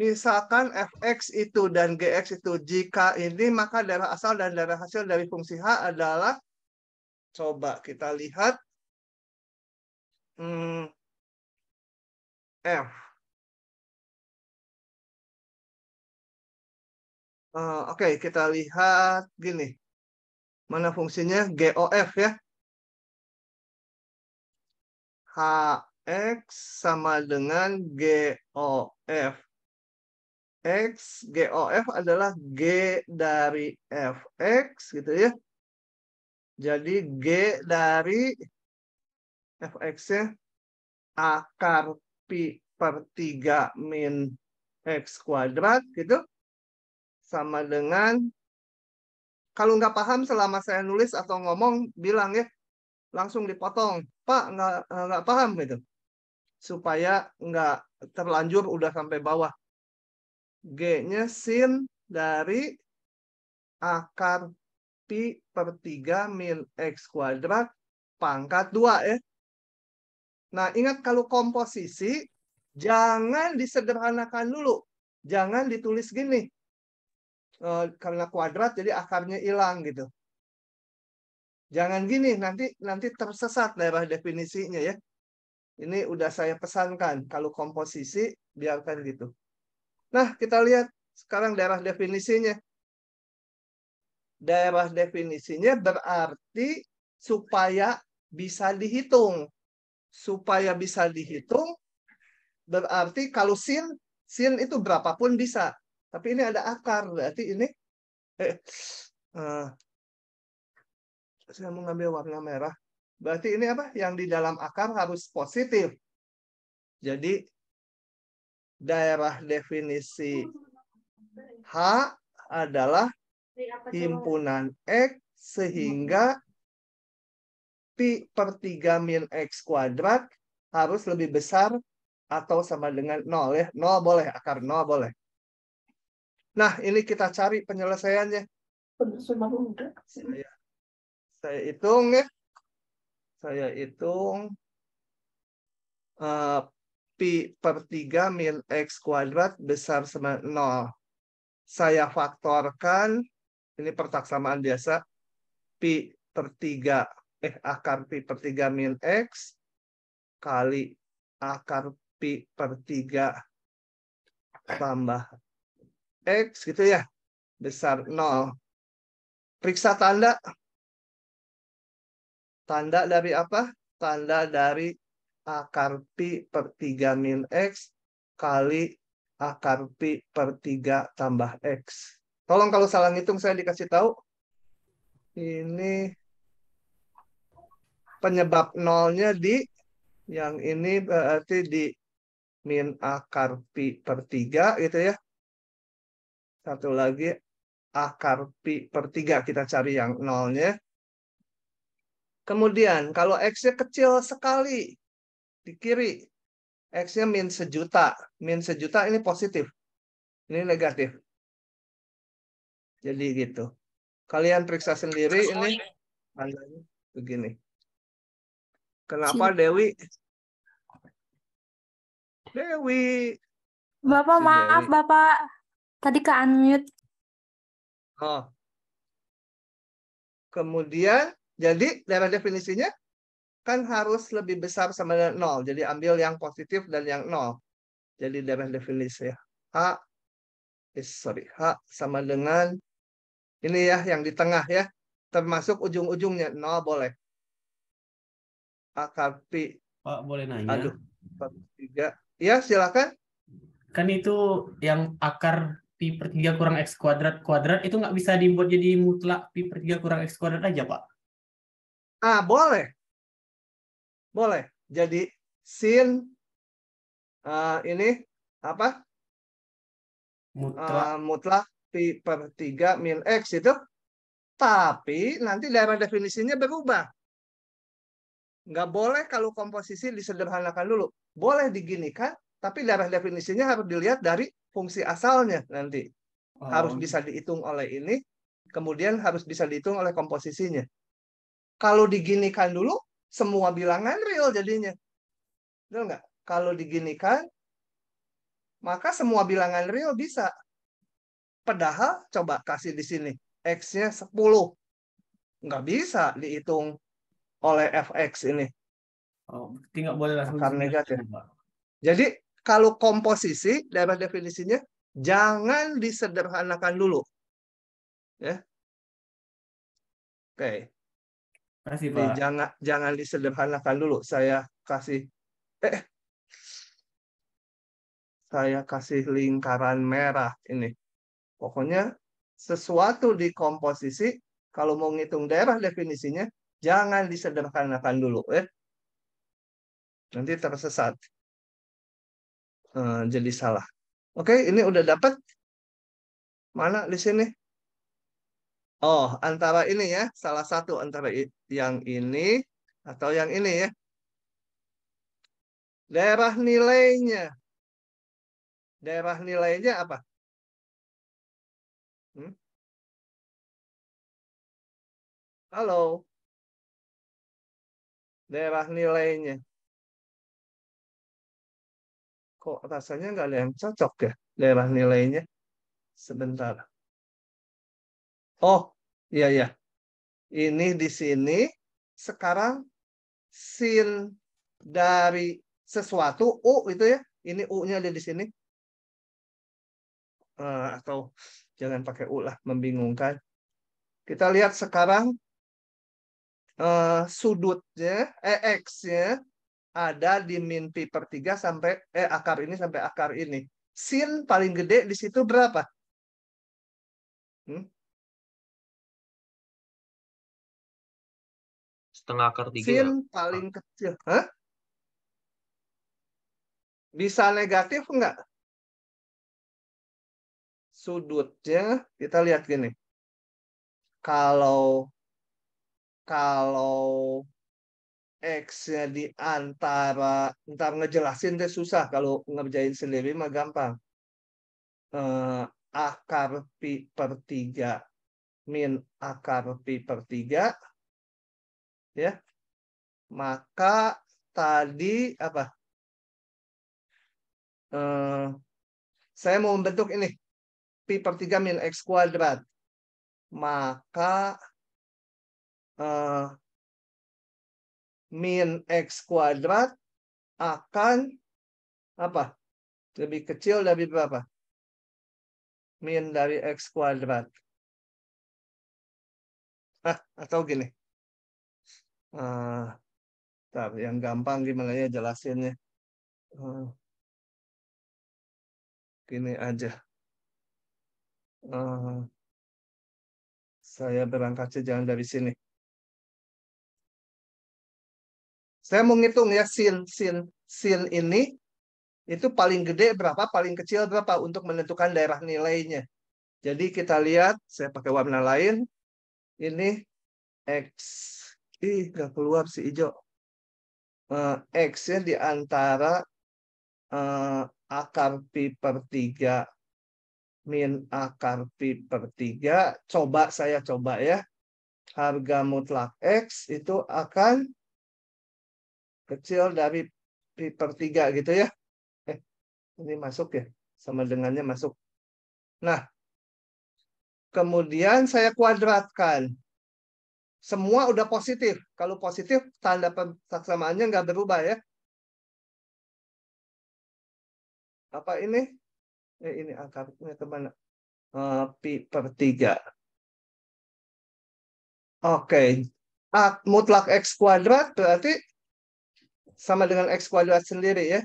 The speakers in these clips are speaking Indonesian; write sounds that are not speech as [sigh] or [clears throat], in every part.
misalkan fx itu dan gx itu jika ini maka daerah asal dan daerah hasil dari fungsi h adalah coba kita lihat hmm, f uh, oke okay, kita lihat gini mana fungsinya gof ya hx sama dengan gof X, GOF adalah G dari Fx gitu ya. Jadi G dari fx ya akar Pi per 3 min X kuadrat gitu. Sama dengan, kalau nggak paham selama saya nulis atau ngomong, bilang ya, langsung dipotong. Pak, nggak, nggak paham gitu. Supaya nggak terlanjur udah sampai bawah. G-nya sin dari akar pi per 3 min X kuadrat pangkat 2 ya. Nah, ingat kalau komposisi, jangan disederhanakan dulu. Jangan ditulis gini. E, karena kuadrat, jadi akarnya hilang gitu. Jangan gini, nanti nanti tersesat daerah definisinya ya. Ini udah saya pesankan, kalau komposisi biarkan gitu. Nah, kita lihat sekarang daerah definisinya. Daerah definisinya berarti supaya bisa dihitung. Supaya bisa dihitung, berarti kalau sin, sin itu berapapun bisa. Tapi ini ada akar, berarti ini... Eh, uh, saya mengambil warna merah. Berarti ini apa? Yang di dalam akar harus positif. Jadi daerah definisi H adalah himpunan X sehingga pi per 3 min X kuadrat harus lebih besar atau sama dengan 0 ya. 0 boleh, akar 0 boleh. Nah, ini kita cari penyelesaiannya. Saya, saya hitung ya. Saya hitung uh, pi per 3 mil x kuadrat besar sama 0. Saya faktorkan, ini pertaksamaan biasa, pi per 3, eh akar pi per 3 mil x kali akar pi per 3 tambah x gitu ya, besar 0. Periksa tanda. Tanda dari apa? Tanda dari akar pi per 3 min X kali akar pi per 3 tambah X. Tolong kalau salah ngitung saya dikasih tahu. Ini penyebab nolnya di yang ini berarti di min akar pi per 3 gitu ya. Satu lagi akar pi per 3 kita cari yang nolnya. Kemudian kalau x-nya kecil sekali, di kiri X-nya min sejuta. Min sejuta ini positif. Ini negatif. Jadi gitu. Kalian periksa sendiri ini tandanya begini. Kenapa Dewi? Dewi. Bapak si maaf Dewi. Bapak. Tadi ke unmute. Oh. Kemudian jadi daerah definisinya kan harus lebih besar sama dengan nol. Jadi ambil yang positif dan yang nol. Jadi daerah definisi ya. H, eh, sorry, H sama dengan ini ya yang di tengah ya. Termasuk ujung-ujungnya nol boleh. Akar pi. Pak boleh nanya. Aduh, 43. Ya silakan. Kan itu yang akar pi per 3 kurang x kuadrat kuadrat itu nggak bisa dibuat jadi mutlak pi per 3 kurang x kuadrat aja Pak? Ah boleh boleh. Jadi sin uh, ini apa? Mutlak. Uh, mutlak pi per 3 min x itu. Tapi nanti daerah definisinya berubah. Nggak boleh kalau komposisi disederhanakan dulu. Boleh diginikan, tapi daerah definisinya harus dilihat dari fungsi asalnya nanti. Oh. Harus bisa dihitung oleh ini, kemudian harus bisa dihitung oleh komposisinya. Kalau diginikan dulu, semua bilangan real jadinya. Betul nggak? Kalau diginikan, maka semua bilangan real bisa. Padahal coba kasih di sini. X-nya 10. Nggak bisa dihitung oleh fx ini. Oh, boleh langsung. Akar negatif. Jadi kalau komposisi daerah definisinya jangan disederhanakan dulu. Ya. Oke. Kasih, Pak. Jangan jangan disederhanakan dulu. Saya kasih eh saya kasih lingkaran merah ini. Pokoknya sesuatu di komposisi kalau mau ngitung daerah definisinya jangan disederhanakan dulu Eh. Nanti tersesat. Eh, jadi salah. Oke, ini udah dapat. Mana di sini? Oh, antara ini ya, salah satu antara yang ini atau yang ini ya. Daerah nilainya. Daerah nilainya apa? Hmm? Halo. Daerah nilainya. Kok rasanya nggak ada yang cocok ya daerah nilainya? Sebentar. Oh, iya iya. Ini di sini sekarang sin dari sesuatu u itu ya. Ini u-nya ada di sini. Uh, atau jangan pakai u lah, membingungkan. Kita lihat sekarang uh, sudutnya, eh, x-nya ada di min pi per 3 sampai eh akar ini sampai akar ini. Sin paling gede di situ berapa? Hmm? setengah akar tiga. Sin ya? paling ah. kecil. Hah? Bisa negatif enggak? Sudutnya kita lihat gini. Kalau kalau X-nya di antara ntar ngejelasin deh susah kalau ngerjain sendiri mah gampang. Uh, akar pi per 3 min akar pi per 3 ya maka tadi apa uh, saya mau membentuk ini pi per 3 min x kuadrat maka uh, min x kuadrat akan apa lebih kecil dari berapa min dari x kuadrat ah, atau gini uh, yang gampang gimana ya jelasinnya uh, gini aja uh, saya berangkat jalan dari sini saya mau ngitung ya sin sin sin ini itu paling gede berapa, paling kecil berapa untuk menentukan daerah nilainya. Jadi kita lihat, saya pakai warna lain, ini X Ih, nggak keluar si hijau. Uh, eh, X-nya di antara uh, eh, akar pi per 3 min akar pi per 3. Coba saya coba ya. Harga mutlak X itu akan kecil dari pi per 3 gitu ya. Eh, ini masuk ya. Sama dengannya masuk. Nah, kemudian saya kuadratkan. Semua udah positif. Kalau positif, tanda saksamaannya nggak berubah ya. Apa ini? Eh, ini akarnya kemana? Uh, pi per 3. Oke. Okay. Ah, mutlak X kuadrat berarti sama dengan X kuadrat sendiri ya.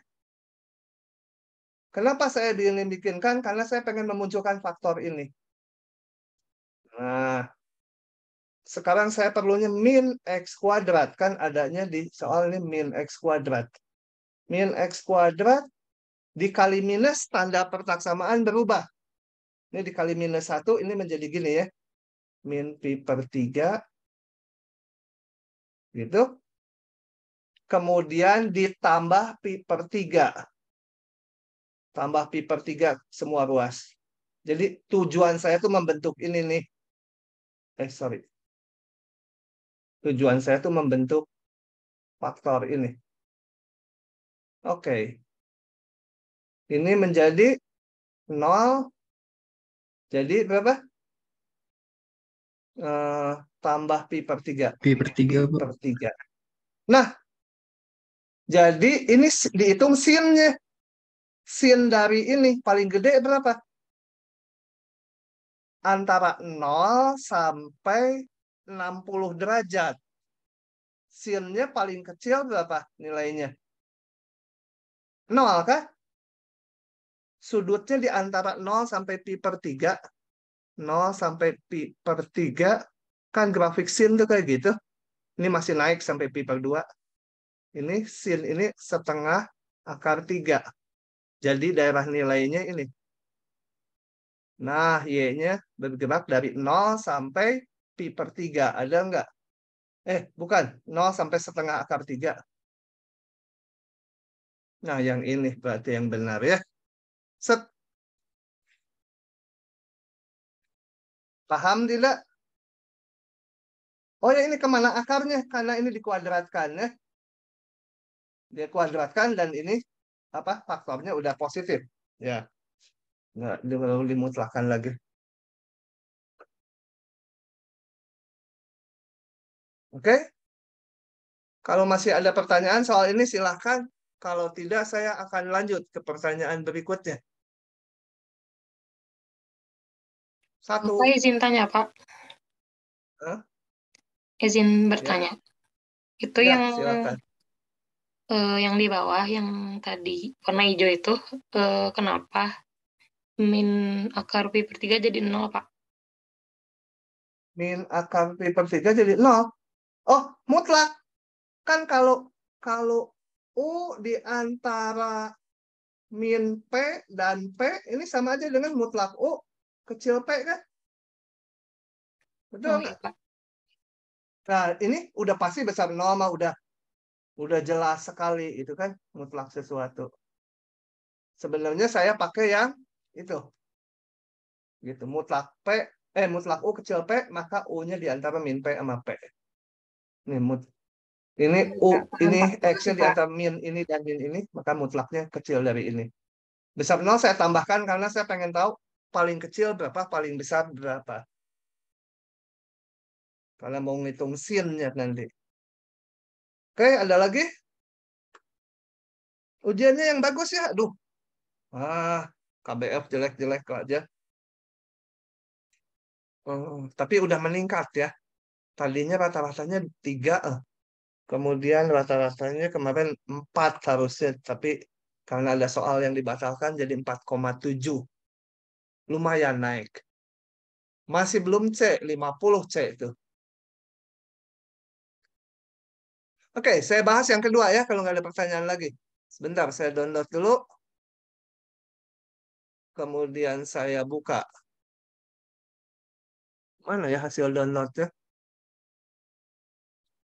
Kenapa saya dimungkinkan? Karena saya pengen memunculkan faktor ini. Nah, sekarang saya perlunya min x kuadrat kan adanya di soal ini min x kuadrat min x kuadrat dikali minus tanda pertaksamaan berubah ini dikali minus satu ini menjadi gini ya min pi per tiga gitu kemudian ditambah pi per tiga tambah pi per tiga semua ruas jadi tujuan saya tuh membentuk ini nih eh sorry tujuan saya itu membentuk faktor ini. Oke. Okay. Ini menjadi 0. Jadi berapa? Uh, tambah pi per 3. Pi per 3. Pi per 3. Nah, jadi ini dihitung sinnya. Sin dari ini paling gede berapa? Antara 0 sampai 60 derajat. Sinnya paling kecil berapa nilainya? Nol kah? Sudutnya di antara 0 sampai pi per 3. 0 sampai pi per 3. Kan grafik sin tuh kayak gitu. Ini masih naik sampai pi per 2. Ini sin ini setengah akar 3. Jadi daerah nilainya ini. Nah, Y-nya bergerak dari 0 sampai pi per 3. Ada nggak? Eh, bukan. 0 sampai setengah akar tiga. Nah, yang ini berarti yang benar ya. Set. Paham tidak? Oh ya ini kemana akarnya? Karena ini dikuadratkan ya. Dia kuadratkan dan ini apa faktornya udah positif. Ya. Nggak, lalu mutlakan lagi. Oke? Kalau masih ada pertanyaan soal ini silahkan. Kalau tidak, saya akan lanjut ke pertanyaan berikutnya. Satu. Saya izin tanya, Pak. Huh? Izin ya. bertanya. Ya. Itu ya, yang Uh, yang di bawah, yang tadi warna hijau itu, uh, kenapa min akar pi per 3 jadi nol Pak? Min akar pi per 3 jadi nol. Oh, mutlak. Kan kalau kalau U di antara min P dan P ini sama aja dengan mutlak U kecil P kan? Betul. Nah, ini udah pasti besar norma udah udah jelas sekali itu kan mutlak sesuatu. Sebenarnya saya pakai yang itu. Gitu, mutlak P eh mutlak U kecil P maka U-nya di antara min P sama P. Ini mut ini iya, u ini action di antara min ini dan min ini maka mutlaknya kecil dari ini. Besar nol saya tambahkan karena saya pengen tahu paling kecil berapa, paling besar berapa. Karena mau ngitung sinnya nanti. Oke, ada lagi? Ujiannya yang bagus ya. Aduh. Ah, KBF jelek-jelek aja. Oh, tapi udah meningkat ya tadinya rata-ratanya tiga eh. kemudian rata-ratanya kemarin empat harusnya tapi karena ada soal yang dibatalkan jadi 4,7 lumayan naik masih belum C 50 C itu Oke, saya bahas yang kedua ya kalau nggak ada pertanyaan lagi. Sebentar, saya download dulu. Kemudian saya buka. Mana ya hasil downloadnya?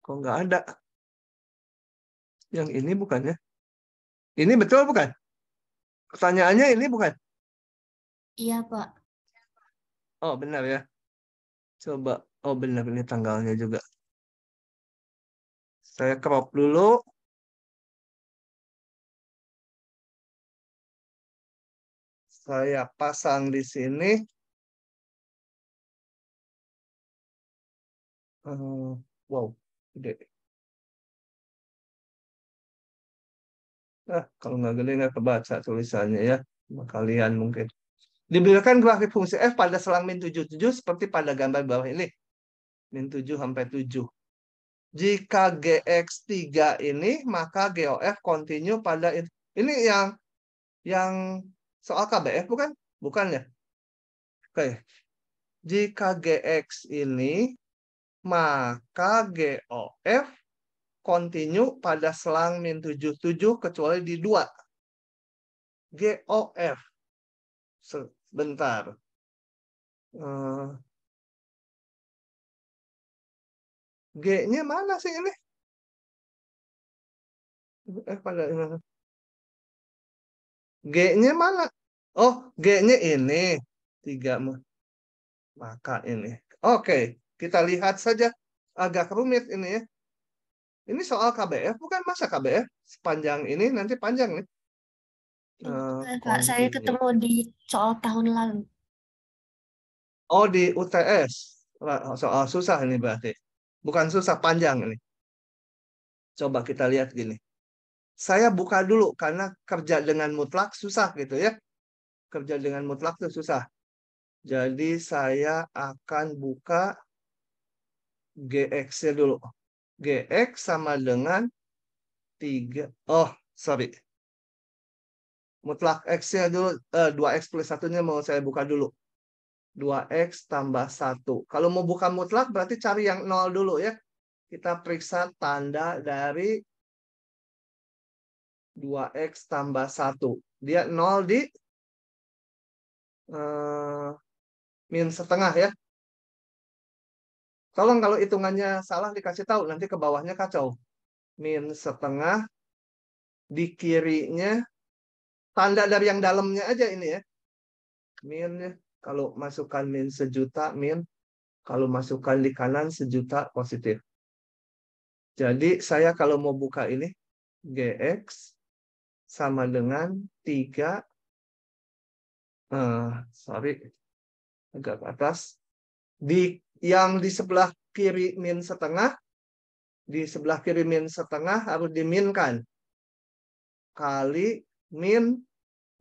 Kok nggak ada? Yang ini bukannya? Ini betul bukan? Pertanyaannya ini bukan? Iya, Pak. Oh, benar ya. Coba. Oh, benar. Ini tanggalnya juga. Saya crop dulu. Saya pasang di sini. Eh, wow. Gede. Nah, ah, kalau nggak gede nggak kebaca tulisannya ya. Sama kalian mungkin. Diberikan grafik fungsi F pada selang min 77 seperti pada gambar bawah ini. Min 7 sampai 7. Jika GX3 ini, maka GOF continue pada... Ini yang yang soal KBF bukan? Bukan ya? Oke. Jika GX ini maka GOF continue pada selang min 77 kecuali di 2. GOF. Sebentar. Eh, G-nya mana sih ini? F pada G-nya mana? Oh, G-nya ini. Tiga. Maka ini. Oke. Okay. Kita lihat saja agak rumit ini ya. Ini soal KBF, bukan masa KBF sepanjang ini nanti panjang nih. Uh, Pak, eh, saya ketemu di soal tahun lalu. Oh, di UTS. Soal susah ini berarti. Bukan susah, panjang ini. Coba kita lihat gini. Saya buka dulu karena kerja dengan mutlak susah gitu ya. Kerja dengan mutlak itu susah. Jadi saya akan buka GX-nya dulu. GX sama dengan 3. Oh, sorry. Mutlak X-nya dulu, eh, 2X plus 1-nya mau saya buka dulu. 2X tambah 1. Kalau mau buka mutlak berarti cari yang 0 dulu ya. Kita periksa tanda dari 2X tambah 1. Dia 0 di eh, min setengah ya. Tolong kalau hitungannya salah dikasih tahu, nanti ke bawahnya kacau. Min setengah, di kirinya, tanda dari yang dalamnya aja ini ya. Min, kalau masukkan min sejuta, min. Kalau masukkan di kanan sejuta positif. Jadi saya kalau mau buka ini, GX sama dengan tiga uh, sorry agak ke atas di yang di sebelah kiri min setengah, di sebelah kiri min setengah harus diminkan. Kali min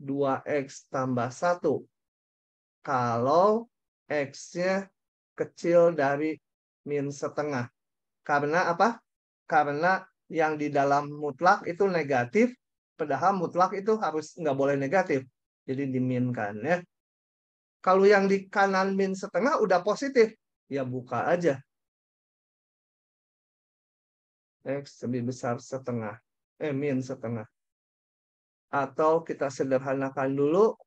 2x tambah 1. Kalau x-nya kecil dari min setengah. Karena apa? Karena yang di dalam mutlak itu negatif, padahal mutlak itu harus nggak boleh negatif. Jadi diminkan ya. Kalau yang di kanan min setengah udah positif ya buka aja. X lebih besar setengah. Eh, min setengah. Atau kita sederhanakan dulu.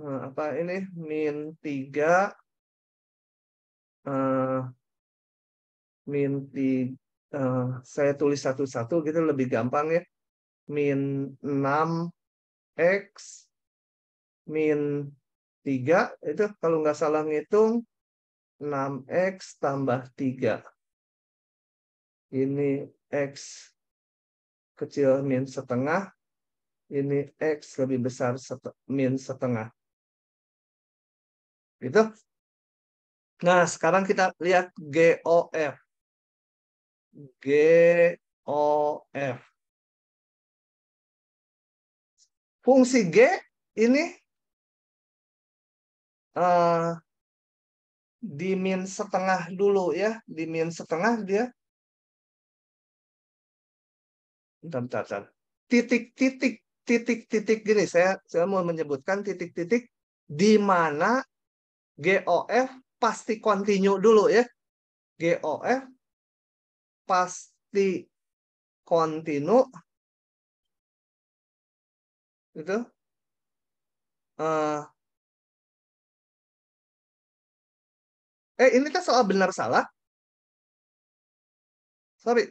Nah, apa ini? Min 3. Uh, eh, min 3. Uh, eh, saya tulis satu-satu gitu lebih gampang ya. Min 6 X min 3 itu kalau nggak salah ngitung 6x tambah 3. Ini x kecil min setengah. Ini x lebih besar set min setengah. Gitu. Nah, sekarang kita lihat GOF. GOF. Fungsi G ini dimin eh, di min setengah dulu ya. Di min setengah dia. Bentar, bentar, Titik-titik, titik-titik gini. Saya, saya mau menyebutkan titik-titik di mana GOF pasti continue dulu ya. GOF pasti continue gitu uh, Eh, ini kan soal benar salah. Sorry.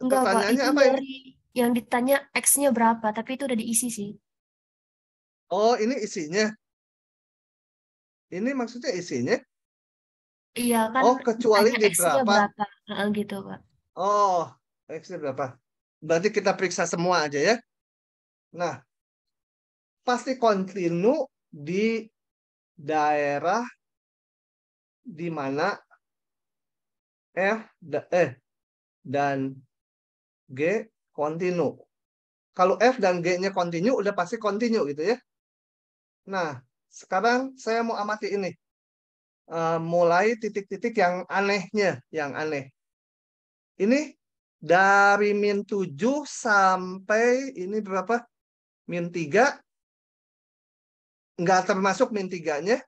Enggak, Pertanyaannya apa dari ini? yang ditanya X-nya berapa, tapi itu udah diisi sih. Oh, ini isinya. Ini maksudnya isinya? Iya kan. Oh, kecuali di berapa? berapa? Nah, gitu, Pak. Oh, X-nya berapa? Berarti kita periksa semua aja ya. Nah, pasti kontinu di daerah di mana F eh dan G kontinu. Kalau F dan G-nya kontinu, udah pasti kontinu gitu ya. Nah, sekarang saya mau amati ini. Uh, mulai titik-titik yang anehnya, yang aneh. Ini dari min 7 sampai ini berapa? Min 3. Nggak termasuk min 3-nya.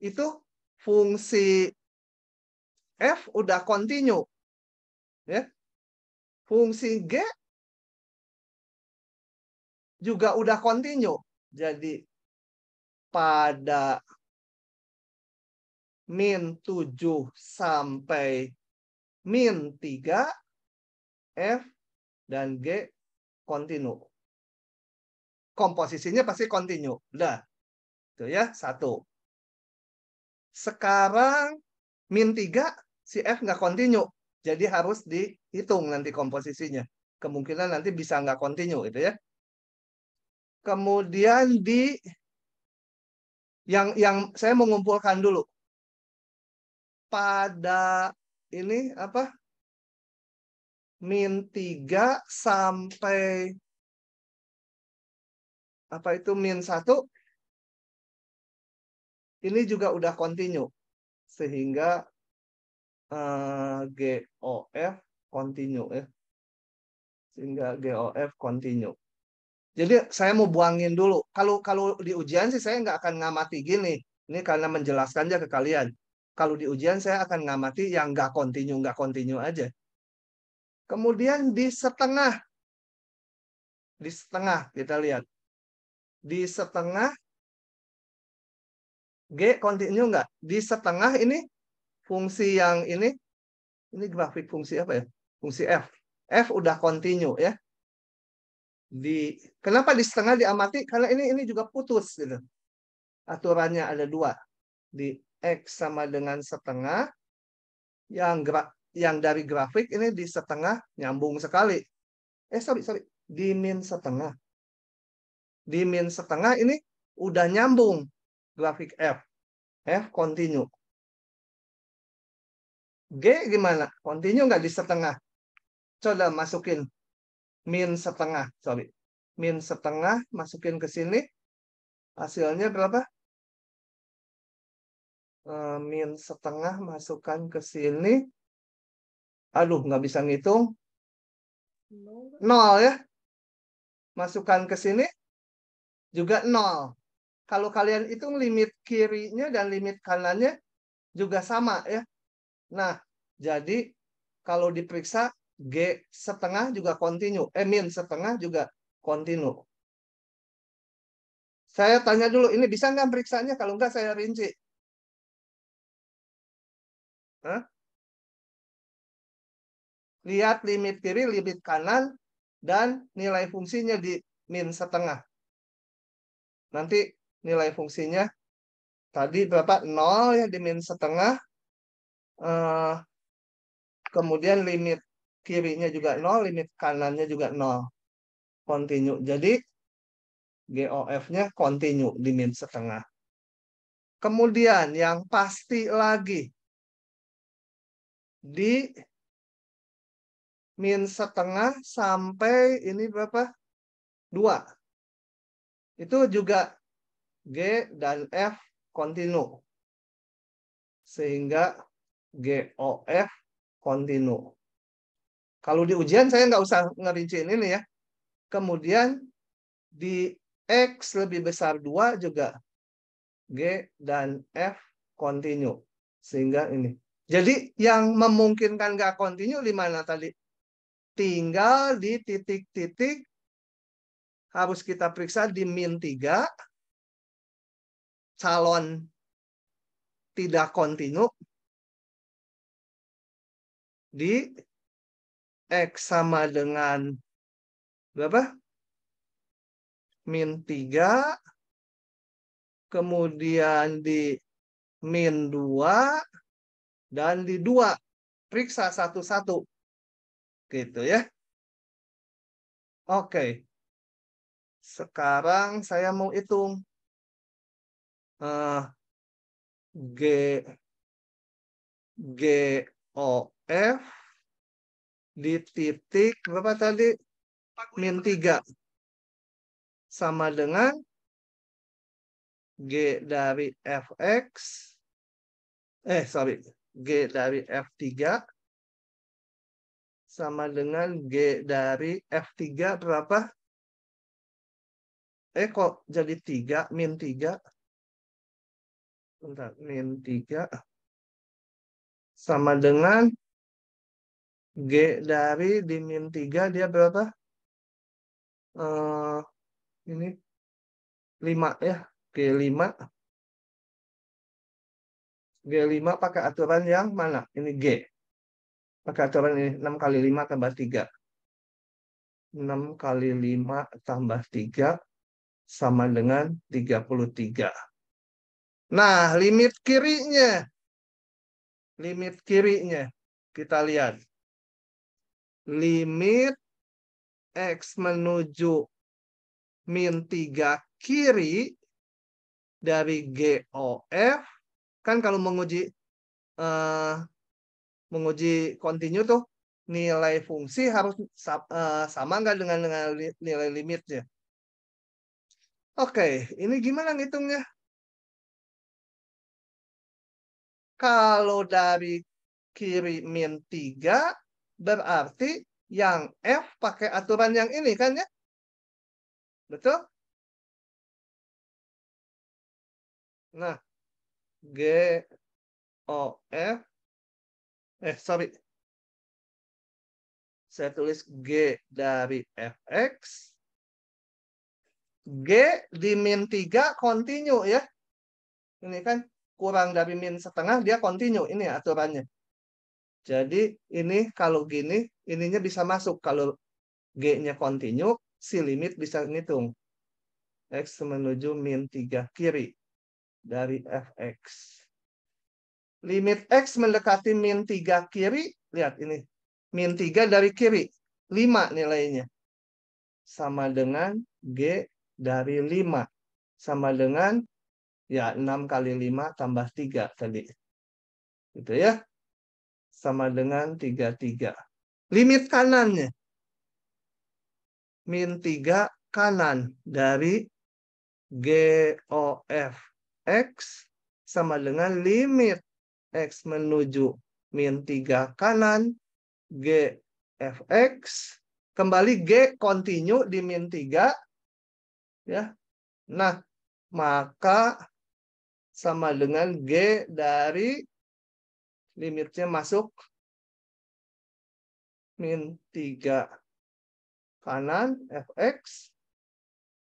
Itu fungsi f udah kontinu. Ya. Fungsi g juga udah kontinu. Jadi pada min 7 sampai min 3 F dan G kontinu. Komposisinya pasti kontinu. Udah. Itu ya, satu. Sekarang min 3 si F nggak kontinu Jadi harus dihitung nanti komposisinya. Kemungkinan nanti bisa nggak kontinu gitu ya. Kemudian di yang yang saya mengumpulkan dulu pada ini apa min 3 sampai apa itu min 1 ini juga udah continue sehingga uh, eh, GOF continue ya sehingga GOF continue jadi saya mau buangin dulu kalau kalau di ujian sih saya nggak akan ngamati gini ini karena menjelaskan aja ke kalian kalau di ujian saya akan ngamati yang nggak continue nggak continue aja kemudian di setengah di setengah kita lihat di setengah G continue nggak? Di setengah ini fungsi yang ini, ini grafik fungsi apa ya? Fungsi F. F udah continue ya. Di kenapa di setengah diamati? Karena ini ini juga putus gitu. Aturannya ada dua di x sama dengan setengah yang gra, yang dari grafik ini di setengah nyambung sekali. Eh sorry sorry di min setengah. Di min setengah ini udah nyambung grafik F. F continue. G gimana? Continue nggak di setengah? Coba masukin min setengah, sorry. Min setengah, masukin ke sini. Hasilnya berapa? Eh, min setengah, masukkan ke sini. Aduh, nggak bisa ngitung. Nol ya. Masukkan ke sini. Juga nol. Kalau kalian hitung limit kirinya dan limit kanannya juga sama ya. Nah, jadi kalau diperiksa G setengah juga kontinu. Eh, min setengah juga kontinu. Saya tanya dulu, ini bisa nggak periksanya? Kalau nggak, saya rinci. Hah? Lihat limit kiri, limit kanan, dan nilai fungsinya di min setengah. Nanti nilai fungsinya tadi berapa? 0 ya di min setengah. Uh, kemudian limit kirinya juga 0, limit kanannya juga 0. Continue. Jadi GOF-nya continue di min setengah. Kemudian yang pasti lagi di min setengah sampai ini berapa? Dua. Itu juga G dan F kontinu. Sehingga GOF kontinu. Kalau di ujian saya nggak usah ngerinciin ini ya. Kemudian di X lebih besar 2 juga. G dan F kontinu. Sehingga ini. Jadi yang memungkinkan nggak kontinu di mana tadi? Tinggal di titik-titik harus kita periksa di min 3 calon tidak kontinu di X sama dengan berapa? Min 3, kemudian di min 2, dan di 2. Periksa satu-satu. Gitu ya. Oke. Sekarang saya mau hitung uh, G O F di titik berapa tadi? Min tiga Sama dengan G dari f x Eh, sorry. G dari f tiga sama dengan G dari f tiga berapa? Eh, kok jadi tiga Min tiga bentar, min 3 sama dengan G dari di min 3 dia berapa? Uh, ini 5 ya, G5. G5 pakai aturan yang mana? Ini G. Pakai aturan ini 6 kali 5 tambah 3. 6 kali 5 tambah 3 sama dengan 33. Nah, limit kirinya. Limit kirinya. Kita lihat. Limit X menuju min 3 kiri dari GOF. Kan kalau menguji uh, menguji kontinu tuh nilai fungsi harus uh, sama nggak dengan, dengan nilai limitnya. Oke, ini gimana ngitungnya? Kalau dari kiri min 3, berarti yang F pakai aturan yang ini kan ya? Betul? Nah, G, O, F, eh sorry, saya tulis G dari Fx. G di min 3 continue ya. Ini kan kurang dari min setengah dia continue ini aturannya. Jadi ini kalau gini ininya bisa masuk kalau g-nya continue si limit bisa ngitung x menuju min 3 kiri dari fx. Limit x mendekati min 3 kiri, lihat ini, min 3 dari kiri, 5 nilainya. Sama dengan G dari 5. Sama dengan Ya, 6 kali 5 tambah 3 tadi. Gitu ya. Sama dengan 33. Limit kanannya. Min 3 kanan dari GOF X sama dengan limit X menuju min 3 kanan GFX kembali G continue di min 3 ya. Nah, maka sama dengan G dari limitnya masuk min 3 kanan fx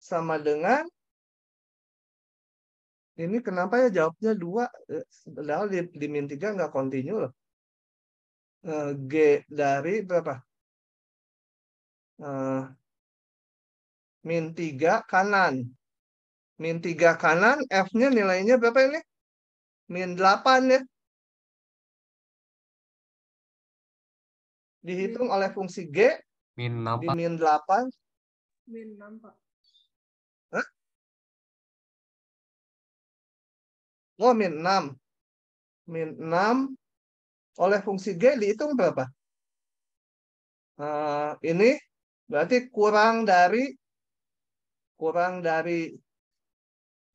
sama dengan ini kenapa ya jawabnya 2 eh, padahal di, di min 3 nggak kontinu loh eh, G dari berapa eh, min 3 kanan Min 3 kanan, F-nya nilainya berapa ini? Min 8 ya. Dihitung oleh fungsi G. Min 6. Di min 8. Min 6, Pak. Hah? Oh, min 6. Min 6 oleh fungsi G dihitung berapa? Uh, ini berarti kurang dari kurang dari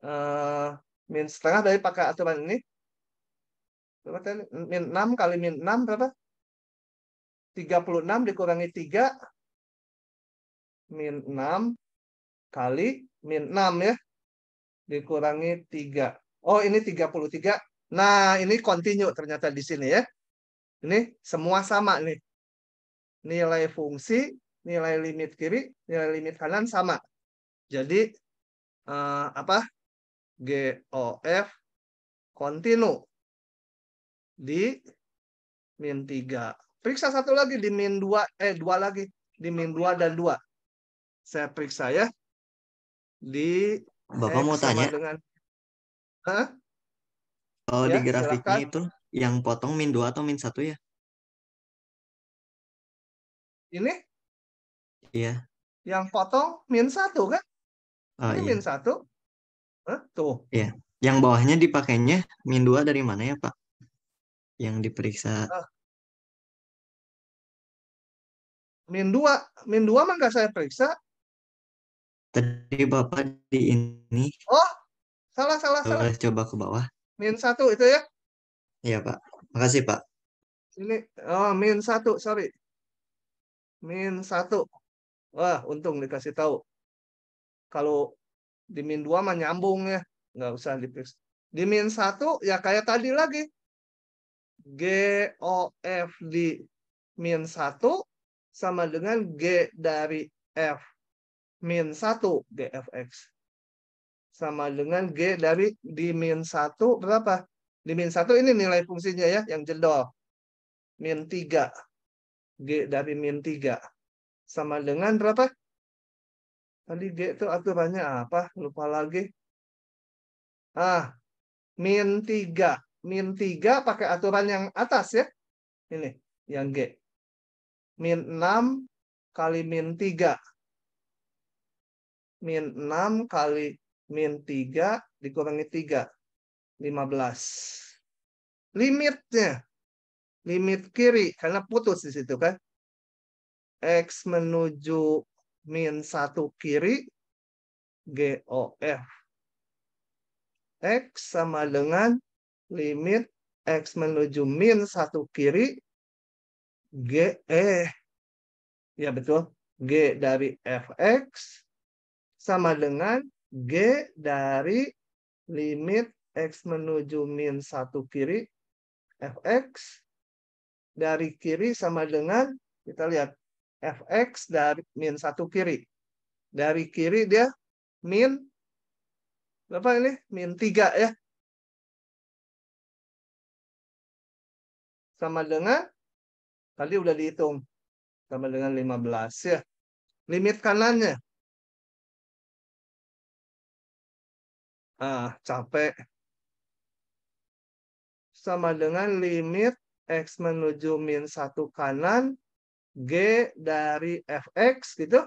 Eh, min setengah dari pakai aturan ini berapa tadi? Min 6 kali min 6 berapa? 36 dikurangi 3 min 6 kali min 6 ya dikurangi 3. Oh, ini 33. Nah, ini continue ternyata di sini ya. Ini semua sama nih. Nilai fungsi, nilai limit kiri, nilai limit kanan sama. Jadi eh, apa? GOF kontinu di min tiga. Periksa satu lagi di min dua, eh dua lagi di min dua dan dua. Saya periksa ya. Di Bapak mau tanya dengan Hah? Oh, ya, di grafiknya silakan. itu yang potong min dua atau min satu ya? Ini? Iya. Yang potong min satu kan? Oh, ini iya. min 1. Hah? Tuh. Iya. Yang bawahnya dipakainya min 2 dari mana ya, Pak? Yang diperiksa. Nah. Min 2, min 2 mah nggak saya periksa. Tadi Bapak di ini. Oh, salah salah Coba salah. Coba ke bawah. Min 1 itu ya? Iya, Pak. Makasih, Pak. Ini oh, min 1, sorry. Min 1. Wah, untung dikasih tahu. Kalau di min 2 mah nyambung ya nggak usah dipiksa di min 1 ya kayak tadi lagi G, O, F, di min 1 sama dengan G dari F min 1 G, F, X. sama dengan G dari di min 1 berapa? Di min 1 ini nilai fungsinya ya yang jendol. Min 3. G dari min 3. Sama dengan berapa? Tadi G itu aturannya apa? Lupa lagi. Ah, min 3. Min 3 pakai aturan yang atas ya. Ini, yang G. Min 6 kali min 3. Min 6 kali min 3 dikurangi 3. 15. Limitnya. Limit kiri. Karena putus di situ kan. X menuju min satu kiri GOF. X sama dengan limit X menuju min satu kiri GE. Ya betul. G dari Fx sama dengan G dari limit X menuju min satu kiri Fx dari kiri sama dengan, kita lihat, fx dari min satu kiri. Dari kiri dia min berapa ini? Min tiga ya. Sama dengan tadi udah dihitung. Sama dengan 15 ya. Limit kanannya. Ah, capek. Sama dengan limit X menuju min 1 kanan G dari fx gitu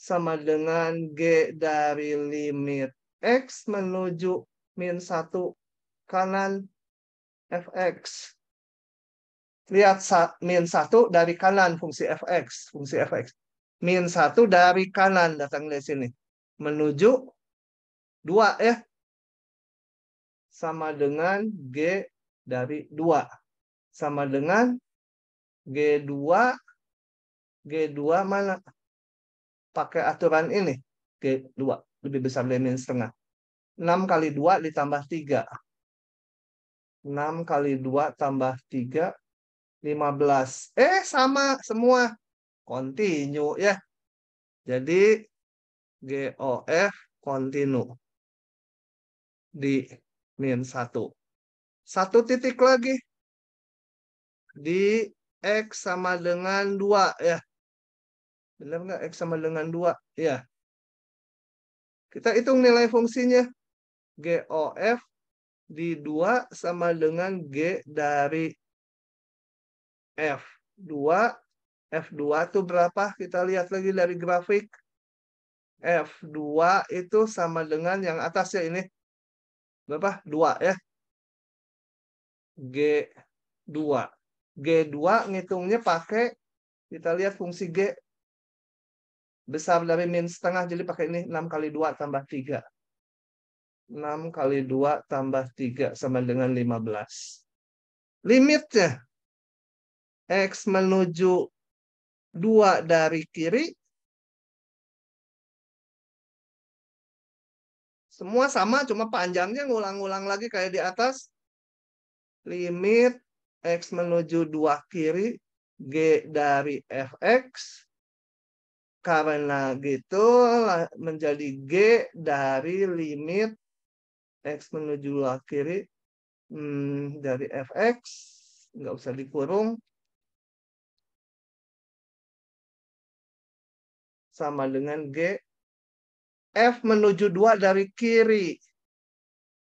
sama dengan G dari limit X menuju min 1 kanan fx. Lihat min 1 dari kanan fungsi fx. Fungsi fx. Min 1 dari kanan datang dari sini. Menuju 2 ya. Sama dengan G dari 2. Sama dengan G2 G2 mana pakai aturan ini G2 lebih besar dari minus setengah 6 kali 2 ditambah 3 6 kali 2 tambah 3 15 eh sama semua continue ya jadi GOF continue di min 1 satu titik lagi di X sama dengan 2 ya. Benar nggak? X sama dengan 2. Ya. Kita hitung nilai fungsinya. GOF di 2 sama dengan G dari F. 2, F2 itu berapa? Kita lihat lagi dari grafik. F2 itu sama dengan yang atas ya ini. Berapa? 2 ya. G2. G2 ngitungnya pakai, kita lihat fungsi G besar dari min setengah, jadi pakai ini 6 kali 2 tambah 3. 6 kali 2 tambah 3 sama dengan 15. Limitnya, X menuju 2 dari kiri, Semua sama, cuma panjangnya ngulang-ngulang lagi kayak di atas. Limit X menuju dua kiri, G dari Fx, karena gitu menjadi G dari limit X menuju dua kiri hmm, dari Fx, nggak usah dikurung, sama dengan G. F menuju dua dari kiri.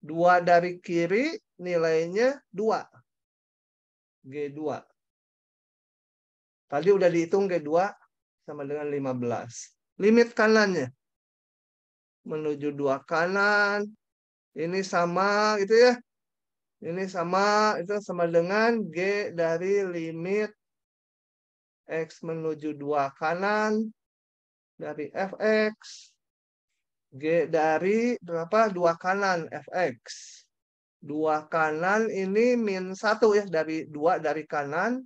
dua dari kiri nilainya dua G2. Tadi udah dihitung G2 sama dengan 15. Limit kanannya. Menuju dua kanan. Ini sama gitu ya. Ini sama, itu sama dengan G dari limit X menuju dua kanan dari Fx. G dari berapa? Dua kanan Fx dua kanan ini min satu ya dari dua dari kanan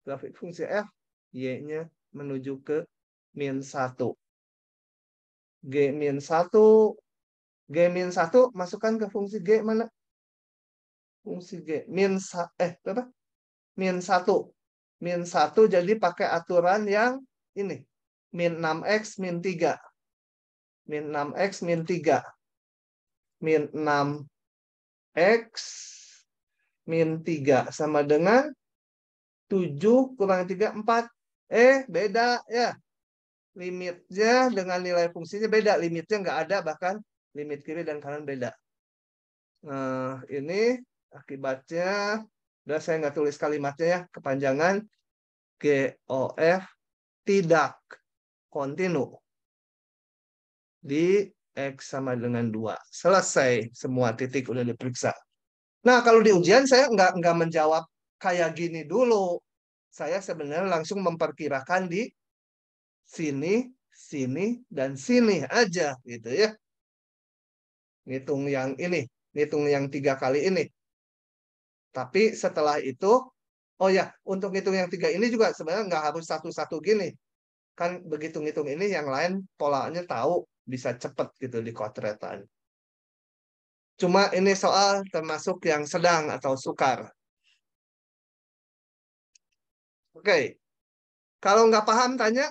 grafik fungsi f y-nya menuju ke min satu g min satu g min satu masukkan ke fungsi g mana fungsi g min sa, eh apa min satu min satu jadi pakai aturan yang ini min enam 3 min 6x min tiga min enam x min tiga min enam X min 3 sama dengan 7 kurang 3, 4. Eh, beda ya. Limitnya dengan nilai fungsinya beda. Limitnya nggak ada, bahkan limit kiri dan kanan beda. Nah, ini akibatnya, udah saya nggak tulis kalimatnya ya, kepanjangan GOF tidak kontinu di X sama dengan 2. Selesai semua titik udah diperiksa. Nah, kalau di ujian saya nggak, nggak menjawab kayak gini dulu. Saya sebenarnya langsung memperkirakan di sini, sini, dan sini aja gitu ya. Ngitung yang ini, ngitung yang tiga kali ini. Tapi setelah itu, oh ya, untuk ngitung yang tiga ini juga sebenarnya nggak harus satu-satu gini kan begitu ngitung ini yang lain polanya tahu bisa cepat gitu di kotretan. Cuma ini soal termasuk yang sedang atau sukar. Oke, okay. kalau nggak paham tanya.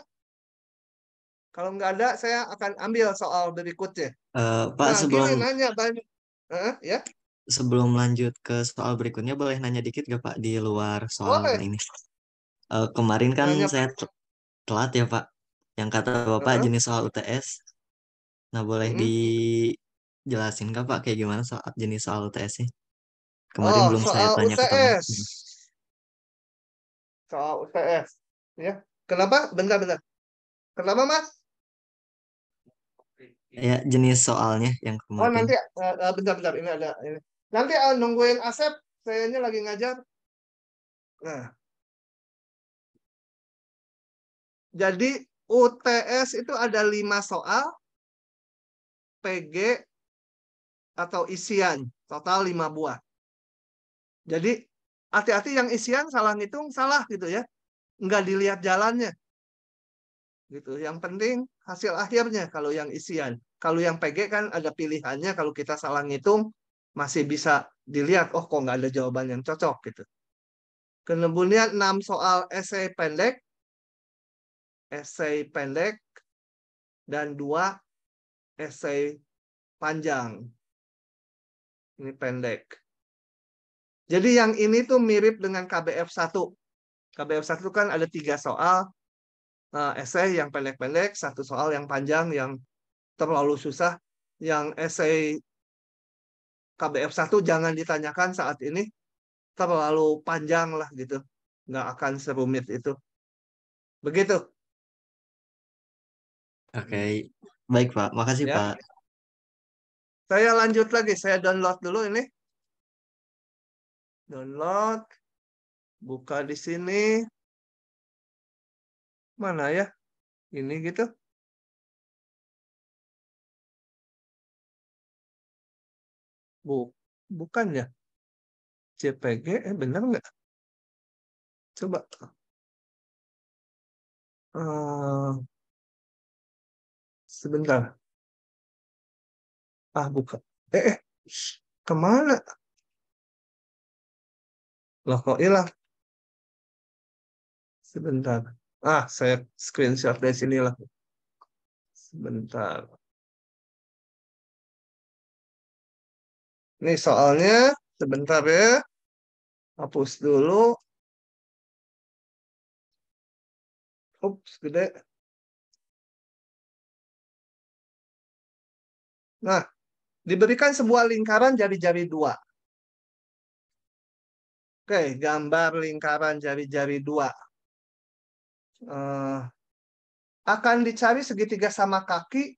Kalau nggak ada, saya akan ambil soal berikutnya. Uh, eh, Pak nah, sebelum nanya banyak. Uh, ya. Sebelum lanjut ke soal berikutnya, boleh nanya dikit nggak Pak di luar soal boleh. ini? Uh, kemarin kan nanya, saya telat ya Pak. Yang kata Bapak uh -huh. jenis soal UTS Nah, boleh hmm. dijelasin Kak Pak kayak gimana soal jenis soal uts Kemarin oh, belum saya tanya UTS. ke teman. Soal UTS. Ya. Kenapa? Bentar-bentar. Kenapa, Mas? Ya, jenis soalnya yang oh, kemarin. Oh, nanti bentar-bentar eh, eh, ini ada ini. Nanti uh, nungguin Asep, kayaknya lagi ngajar. Nah. Jadi UTS itu ada lima soal PG atau isian total 5 buah. Jadi hati-hati yang isian salah ngitung salah gitu ya. Nggak dilihat jalannya. Gitu. Yang penting hasil akhirnya kalau yang isian. Kalau yang PG kan ada pilihannya kalau kita salah ngitung masih bisa dilihat oh kok nggak ada jawaban yang cocok gitu. Kemudian 6 soal esai pendek. Esai pendek dan dua esai panjang. Ini pendek. Jadi yang ini tuh mirip dengan KBF 1. KBF 1 kan ada tiga soal, uh, esai yang pendek-pendek, satu soal yang panjang yang terlalu susah. Yang esai KBF 1 jangan ditanyakan saat ini, terlalu panjang lah gitu. Nggak akan serumit itu. Begitu. Oke, okay. Baik Pak, makasih ya. Pak. Saya lanjut lagi, saya download dulu ini. Download, buka di sini. Mana ya? Ini gitu. Bu, bukan ya? JPG, eh benar nggak? Coba. Uh, sebentar. Ah, buka. Eh, eh. Kemana? Loh, kok hilang? Sebentar. Ah, saya screenshot dari sini lah Sebentar. Ini soalnya, sebentar ya. Hapus dulu. Ups, gede. Nah, diberikan sebuah lingkaran jari-jari dua. Oke, gambar lingkaran jari-jari dua. Uh, akan dicari segitiga sama kaki,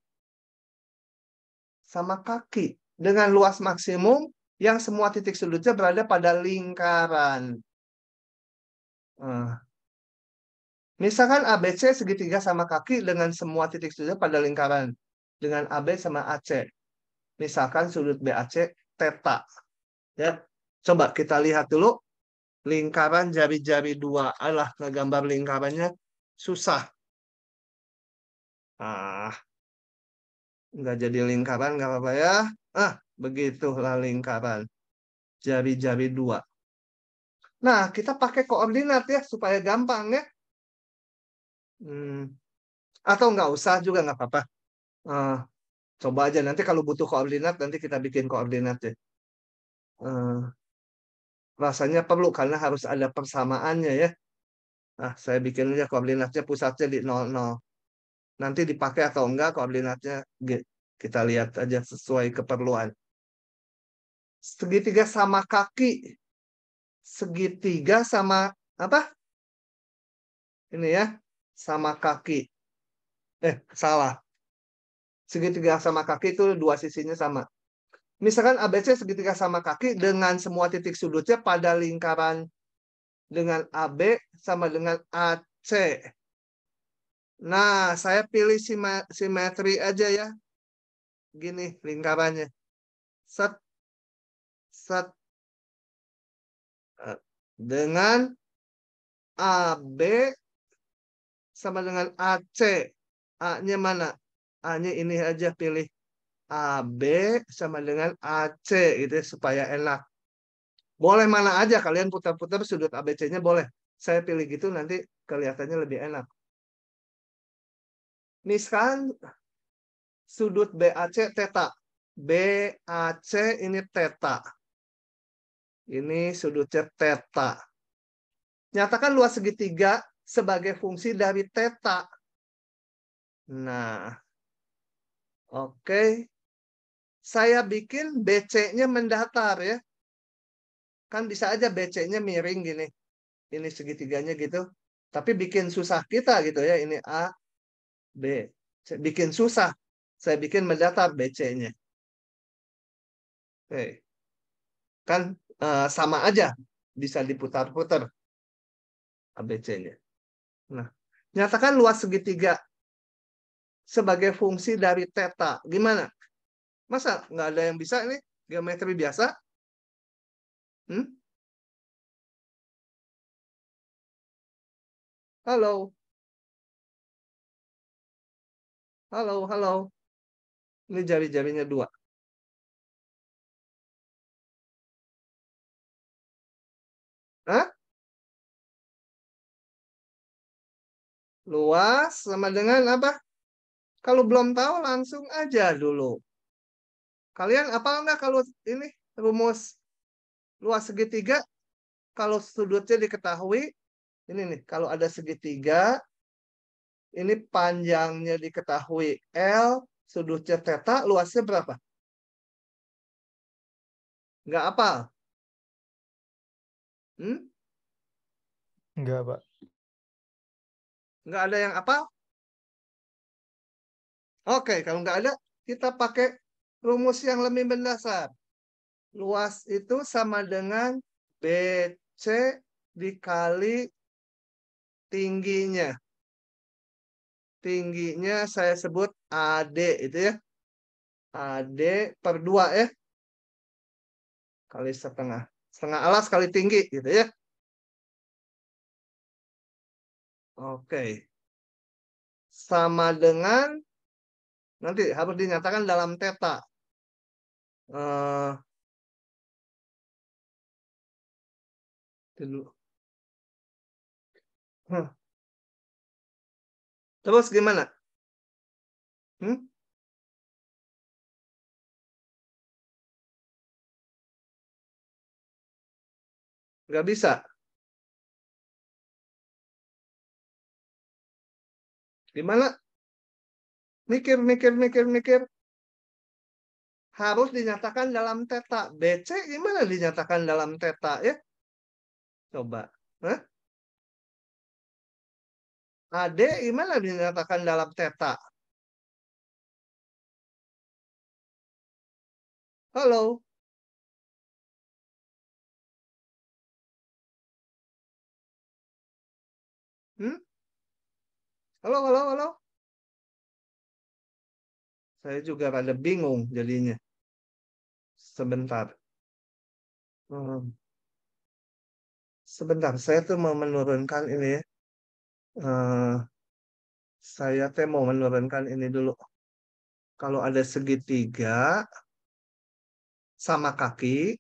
sama kaki dengan luas maksimum yang semua titik sudutnya berada pada lingkaran. Uh, misalkan ABC segitiga sama kaki dengan semua titik sudutnya pada lingkaran dengan AB sama AC. Misalkan sudut BAC teta, Ya. Coba kita lihat dulu lingkaran jari-jari dua. Alah, ngegambar lingkarannya susah. Ah, nggak jadi lingkaran, nggak apa-apa ya. Ah, begitulah lingkaran. Jari-jari dua. Nah, kita pakai koordinat ya, supaya gampang ya. Hmm. Atau nggak usah juga nggak apa-apa. Uh, coba aja nanti kalau butuh koordinat nanti kita bikin koordinat deh. Uh, rasanya perlu karena harus ada persamaannya ya. Nah, saya bikin aja koordinatnya pusatnya di 00. Nanti dipakai atau enggak koordinatnya Kita lihat aja sesuai keperluan. Segitiga sama kaki. Segitiga sama apa? Ini ya, sama kaki. Eh, salah segitiga sama kaki itu dua sisinya sama. Misalkan ABC segitiga sama kaki dengan semua titik sudutnya pada lingkaran dengan AB sama dengan AC. Nah, saya pilih simetri aja ya. Gini lingkarannya. Set. Set. Eh, dengan AB sama dengan AC. A-nya mana? hanya ini aja pilih AB sama dengan AC gitu ya, supaya enak. Boleh mana aja kalian putar-putar sudut ABC-nya boleh. Saya pilih gitu nanti kelihatannya lebih enak. Ini sekarang sudut BAC teta. BAC ini teta. Ini sudutnya teta. Nyatakan luas segitiga sebagai fungsi dari teta. Nah, Oke. Saya bikin BC-nya mendatar ya. Kan bisa aja BC-nya miring gini. Ini segitiganya gitu. Tapi bikin susah kita gitu ya. Ini A, B. bikin susah. Saya bikin mendatar BC-nya. Oke. Kan eh, sama aja. Bisa diputar-putar ABC-nya. Nah, nyatakan luas segitiga sebagai fungsi dari teta. Gimana? Masa nggak ada yang bisa ini geometri biasa? Hmm? Halo. Halo, halo. Ini jari-jarinya dua. Hah? Luas sama dengan apa? Kalau belum tahu langsung aja dulu. Kalian apa enggak kalau ini rumus luas segitiga kalau sudutnya diketahui ini nih kalau ada segitiga ini panjangnya diketahui L, sudutnya teta luasnya berapa? Enggak apal? Hmm? Enggak Pak. Enggak ada yang apa? Oke, kalau nggak ada, kita pakai rumus yang lebih mendasar. Luas itu sama dengan BC dikali tingginya. Tingginya saya sebut AD itu ya. AD per 2 ya. Kali setengah. Setengah alas kali tinggi gitu ya. Oke. Sama dengan nanti harus dinyatakan dalam teta. Eh, dulu. Terus gimana? Hmm? Gak bisa. Gimana? mikir, mikir, mikir, mikir. Harus dinyatakan dalam teta. BC gimana dinyatakan dalam teta ya? Coba. Hah? AD gimana dinyatakan dalam teta? Halo. Hmm? Halo, halo, halo. Saya juga rada bingung jadinya. Sebentar. Hmm. Sebentar, saya tuh mau menurunkan ini Uh, saya teh mau menurunkan ini dulu. Kalau ada segitiga sama kaki,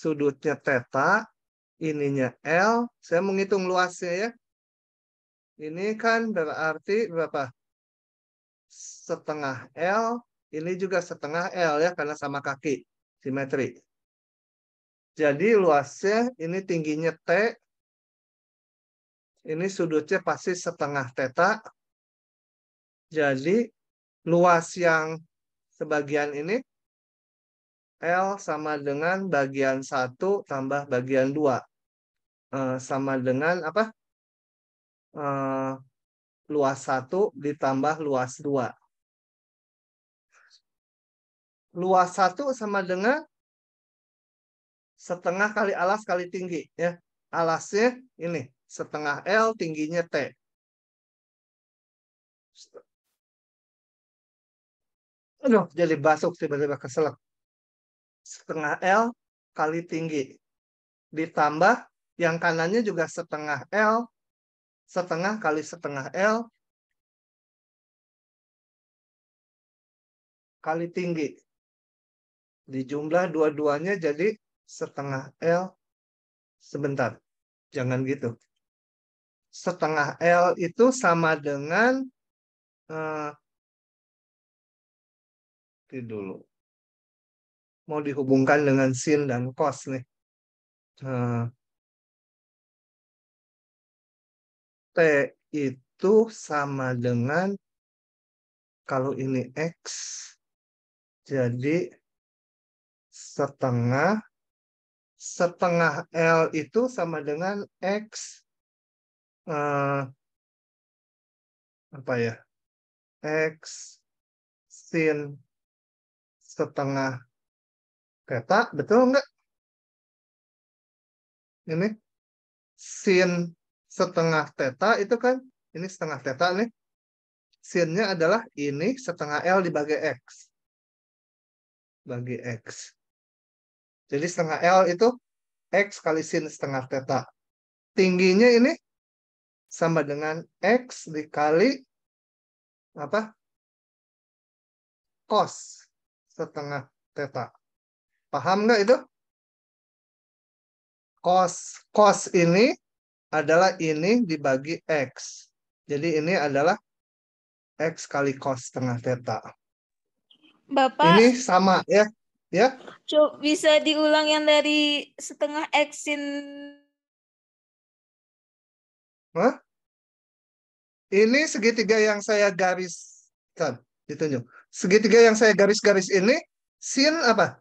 sudutnya teta ininya L, saya menghitung luasnya ya. Ini kan berarti berapa? setengah L, ini juga setengah L ya karena sama kaki, simetri. Jadi luasnya ini tingginya T, ini sudutnya pasti setengah teta. Jadi luas yang sebagian ini L sama dengan bagian 1 tambah bagian 2. E, eh, sama dengan apa? E, luas 1 ditambah luas 2. Luas 1 sama dengan setengah kali alas kali tinggi. ya Alasnya ini, setengah L, tingginya T. Aduh, jadi basuk tiba-tiba keselak. Setengah L kali tinggi. Ditambah yang kanannya juga setengah L setengah kali setengah L kali tinggi. Dijumlah dua-duanya jadi setengah L sebentar. Jangan gitu. Setengah L itu sama dengan uh, dulu. Mau dihubungkan dengan sin dan cos nih. Uh, T itu sama dengan kalau ini X jadi setengah setengah L itu sama dengan X eh, apa ya X sin setengah Teta, betul nggak ini sin setengah teta itu kan ini setengah teta nih. Sinnya adalah ini setengah L dibagi X. Bagi X. Jadi setengah L itu X kali sin setengah teta. Tingginya ini sama dengan X dikali apa cos setengah teta. Paham nggak itu? Cos, cos ini adalah ini dibagi X. Jadi ini adalah X kali cos setengah theta. Bapak. Ini sama ya. Ya. Coba bisa diulang yang dari setengah X sin. Hah? Ini segitiga yang saya garis. gariskan. Ditunjuk. Segitiga yang saya garis-garis ini sin apa?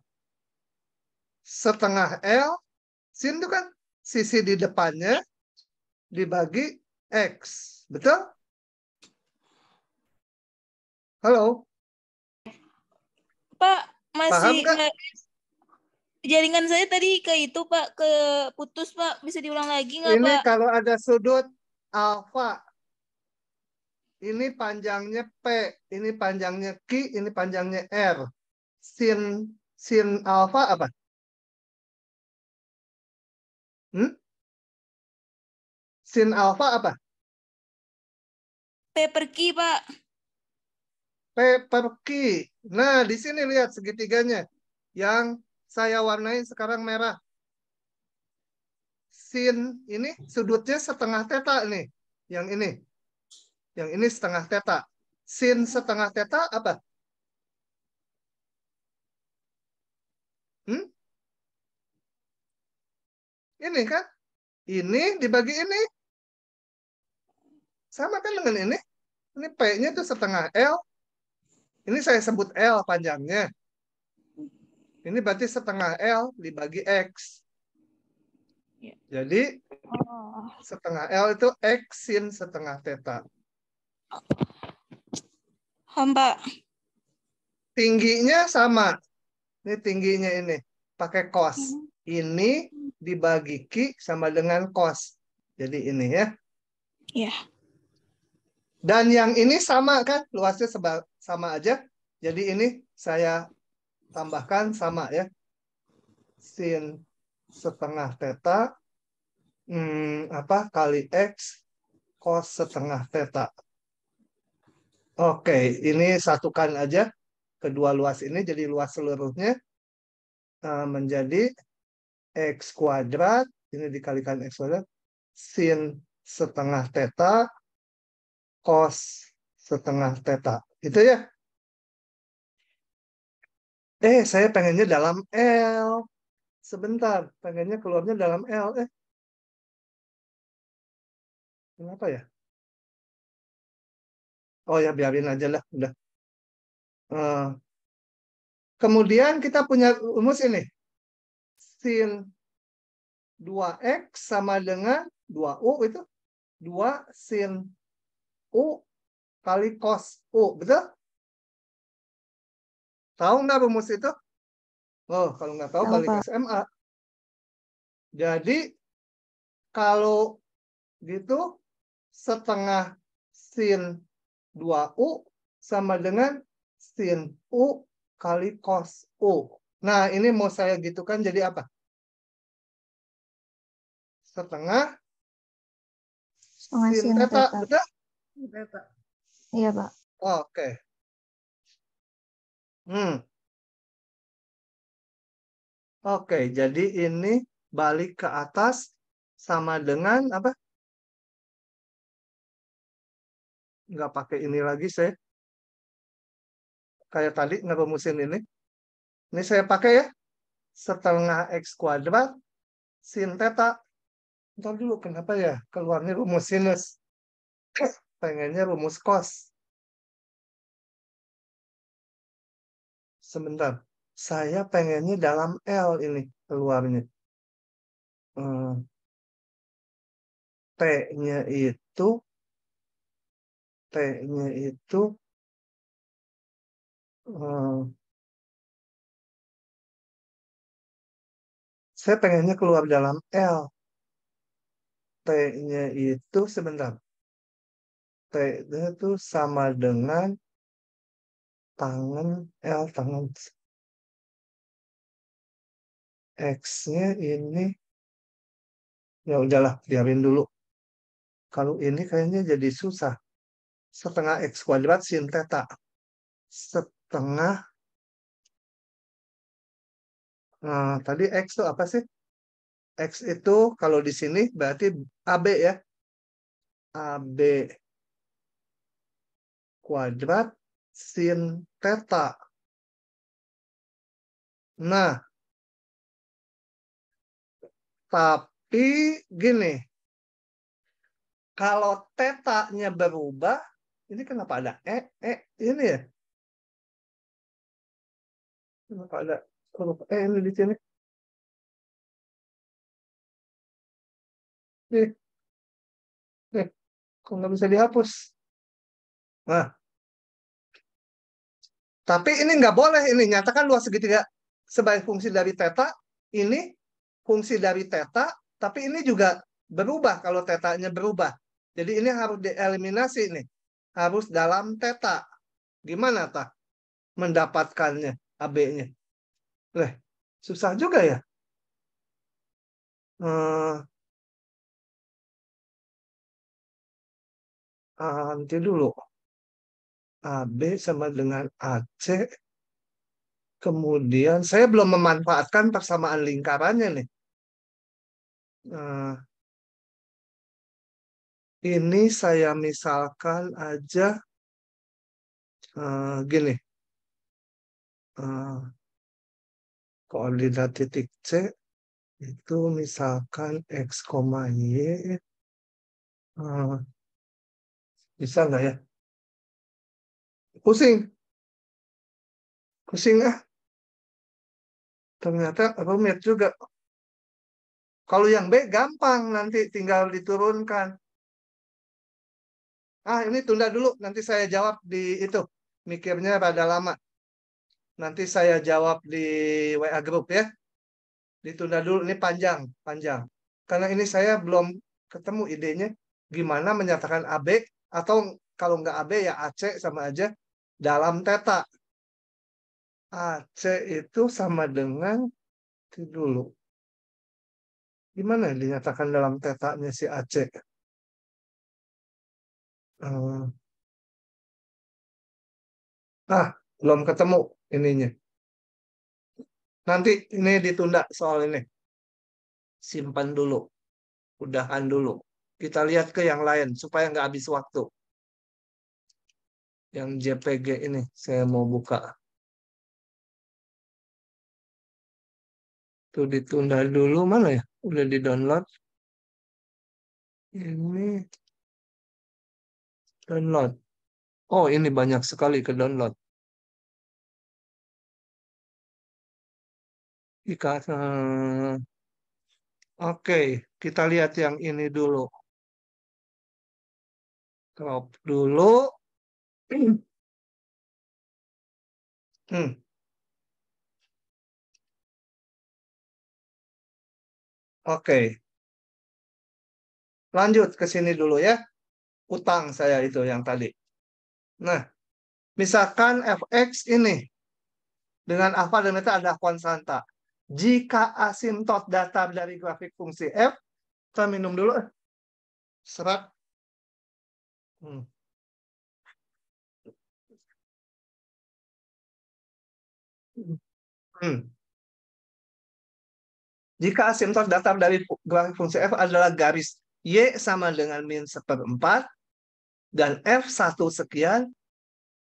Setengah L. Sin itu kan sisi di depannya dibagi X. Betul? Halo? Pak, masih jaringan saya tadi ke itu Pak, ke putus Pak. Bisa diulang lagi nggak Pak? Ini kalau ada sudut alfa, ini panjangnya P, ini panjangnya Q, ini panjangnya R. Sin, sin alfa apa? Hmm? Sin alfa apa? P per Pak. P per Nah, di sini lihat segitiganya. Yang saya warnai sekarang merah. Sin ini sudutnya setengah teta nih. Yang ini. Yang ini setengah teta. Sin setengah teta apa? Hmm? Ini kan? Ini dibagi ini sama kan dengan ini? Ini P-nya itu setengah L. Ini saya sebut L panjangnya. Ini berarti setengah L dibagi X. Iya. Jadi oh. setengah L itu X sin setengah theta. Hamba. Tingginya sama. Ini tingginya ini. Pakai cos. Hmm. Ini dibagi Ki sama dengan cos. Jadi ini ya. Iya. Yeah. Dan yang ini sama kan, luasnya seba, sama aja. Jadi ini saya tambahkan sama ya. Sin setengah teta hmm, apa kali X cos setengah teta. Oke, ini satukan aja kedua luas ini jadi luas seluruhnya eh, menjadi X kuadrat, ini dikalikan X kuadrat, sin setengah teta cos setengah teta. Itu ya. Eh, saya pengennya dalam L. Sebentar, pengennya keluarnya dalam L. Eh, kenapa ya? Oh ya, biarin aja lah. Udah. Uh, kemudian kita punya rumus ini. Sin 2X sama dengan 2U itu 2 sin U kali cos U. Betul? Tahu nggak rumus itu? Oh, kalau nggak tahu kali SMA. Jadi, kalau gitu, setengah sin 2U sama dengan sin U kali cos U. Nah, ini mau saya gitu kan jadi apa? Setengah, setengah sin, sin teta. Betul? Iya gitu pak iya pak oke okay. hmm oke okay, jadi ini balik ke atas sama dengan apa nggak pakai ini lagi saya kayak tadi ngerumusin ini ini saya pakai ya setengah x kuadrat sin theta. Ntar dulu kenapa ya keluarnya rumus sinus pengennya rumus kos. Sebentar, saya pengennya dalam L ini keluarnya. Eh, T-nya itu T-nya itu eh, saya pengennya keluar dalam L. T-nya itu sebentar. T itu sama dengan tangan L tangan X-nya ini ya udahlah biarin dulu kalau ini kayaknya jadi susah setengah X kuadrat sin teta setengah nah, tadi X itu apa sih X itu kalau di sini berarti AB ya AB kuadrat sin teta. Nah, tapi gini, kalau tetanya berubah, ini kenapa ada e, e ini ya? Kenapa ada huruf e ini di sini? Nih, nih, kok nggak bisa dihapus? Nah, tapi ini nggak boleh ini nyatakan luas segitiga sebagai fungsi dari teta. Ini fungsi dari teta, tapi ini juga berubah kalau tetanya berubah. Jadi ini harus dieliminasi nih. Harus dalam teta. Gimana tak mendapatkannya AB-nya? Leh, susah juga ya. Uh, nanti dulu. AB sama dengan AC. Kemudian saya belum memanfaatkan persamaan lingkarannya nih. Nah, ini saya misalkan aja uh, gini. Uh, koordinat titik C itu misalkan X, Y. Uh, bisa nggak ya? pusing pusing ah ternyata rumit juga kalau yang B gampang nanti tinggal diturunkan ah ini tunda dulu nanti saya jawab di itu mikirnya pada lama nanti saya jawab di WA group ya ditunda dulu ini panjang panjang karena ini saya belum ketemu idenya gimana menyatakan AB atau kalau nggak AB ya AC sama aja dalam teta. AC itu sama dengan itu dulu. Gimana dinyatakan dalam tetanya si AC? Nah, Ah, belum ketemu ininya. Nanti ini ditunda soal ini. Simpan dulu. Udahan dulu. Kita lihat ke yang lain supaya nggak habis waktu yang JPG ini saya mau buka. Tuh ditunda dulu mana ya? Udah di-download. Ini download. Oh, ini banyak sekali ke download. Jika eh, Oke, okay, kita lihat yang ini dulu. Crop dulu. Hmm. Oke. Lanjut ke sini dulu ya. Utang saya itu yang tadi. Nah, misalkan fx ini dengan apa? dan beta ada konstanta. Jika asimtot datar dari grafik fungsi f, kita minum dulu. Serat. Hmm. Hmm. Jika asimtot datar dari grafik fungsi f adalah garis y sama dengan min seperempat dan f satu sekian,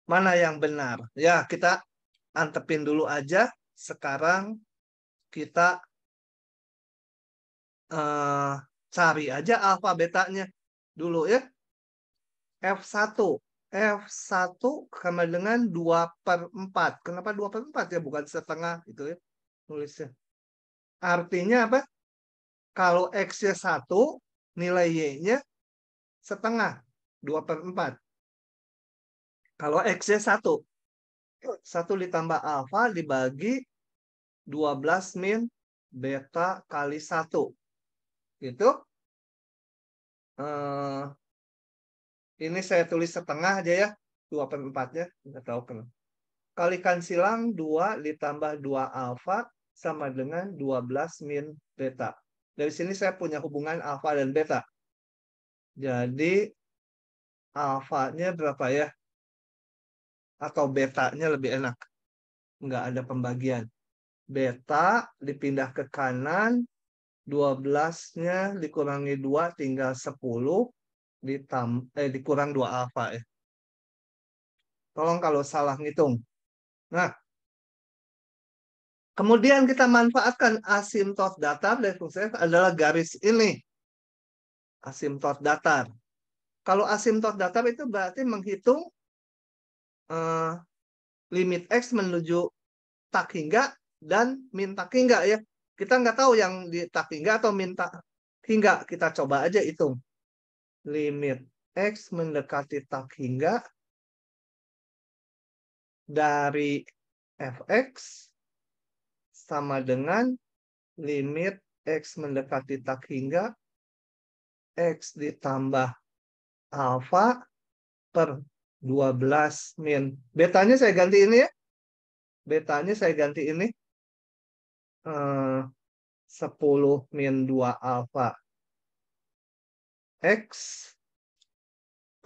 mana yang benar? Ya kita antepin dulu aja. Sekarang kita uh, cari aja alfa dulu ya. F1 F1 sama dengan 2 per 4. Kenapa 2 per 4 ya? Bukan setengah gitu ya tulisnya. Artinya apa? Kalau X-nya 1, nilai Y-nya setengah. 2 per 4. Kalau X-nya 1. 1 ditambah alfa dibagi 12 min beta kali 1. Gitu. Uh, ini saya tulis setengah aja ya. 2 per 4 ya. Nggak tahu kenapa. Kalikan silang 2 ditambah 2 alfa sama dengan 12 min beta. Dari sini saya punya hubungan alfa dan beta. Jadi alfanya berapa ya? Atau betanya lebih enak. Nggak ada pembagian. Beta dipindah ke kanan, 12-nya dikurangi 2 tinggal 10 ditam eh dikurang 2 alfa ya. Tolong kalau salah ngitung. Nah, kemudian kita manfaatkan asimtot datar dari fungsi f adalah garis ini. Asimtot datar. Kalau asimtot datar itu berarti menghitung eh, limit x menuju tak hingga dan minta hingga ya. Kita nggak tahu yang di tak hingga atau minta hingga kita coba aja hitung limit X mendekati tak hingga dari fx sama dengan limit x mendekati tak hingga x ditambah alfa per 12 min. Betanya saya ganti ini ya. Betanya saya ganti ini. Eh, sepuluh 10 min 2 alfa. X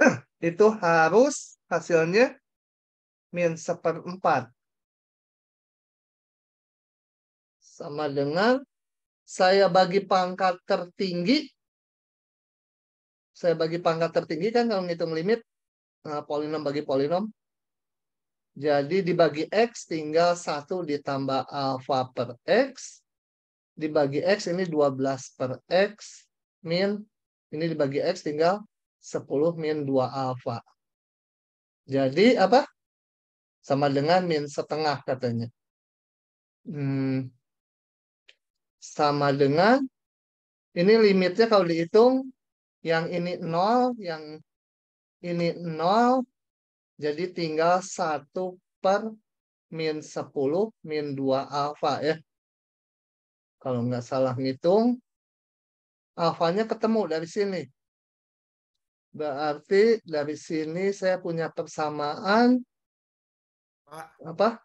[clears throat] itu harus hasilnya min seperempat. Sama dengan saya bagi pangkat tertinggi. Saya bagi pangkat tertinggi kan kalau ngitung limit. Nah, polinom bagi polinom. Jadi dibagi X tinggal 1 ditambah alfa per X. Dibagi X ini 12 per X min ini dibagi X tinggal 10 min 2 alfa. Jadi apa? Sama dengan min setengah katanya. Hmm, sama dengan, ini limitnya kalau dihitung, yang ini 0, yang ini 0, jadi tinggal 1 per min 10 min 2 alfa ya. Kalau nggak salah ngitung, alfanya ketemu dari sini. Berarti dari sini saya punya persamaan apa?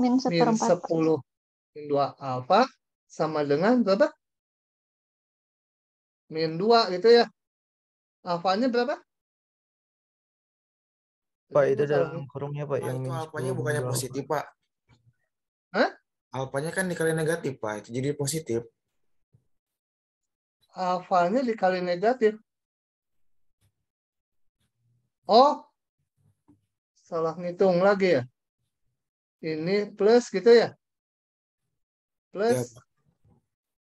Min, min 10 min 2 alfa sama dengan berapa? Min 2 gitu ya. Alfanya berapa? Pak, itu dalam kurungnya Pak. yang itu alfanya bukannya positif, Pak. Hah? Alfanya kan dikali negatif, Pak. Itu jadi positif alfanya dikali negatif. Oh, salah ngitung lagi ya. Ini plus gitu ya? Plus. Ya.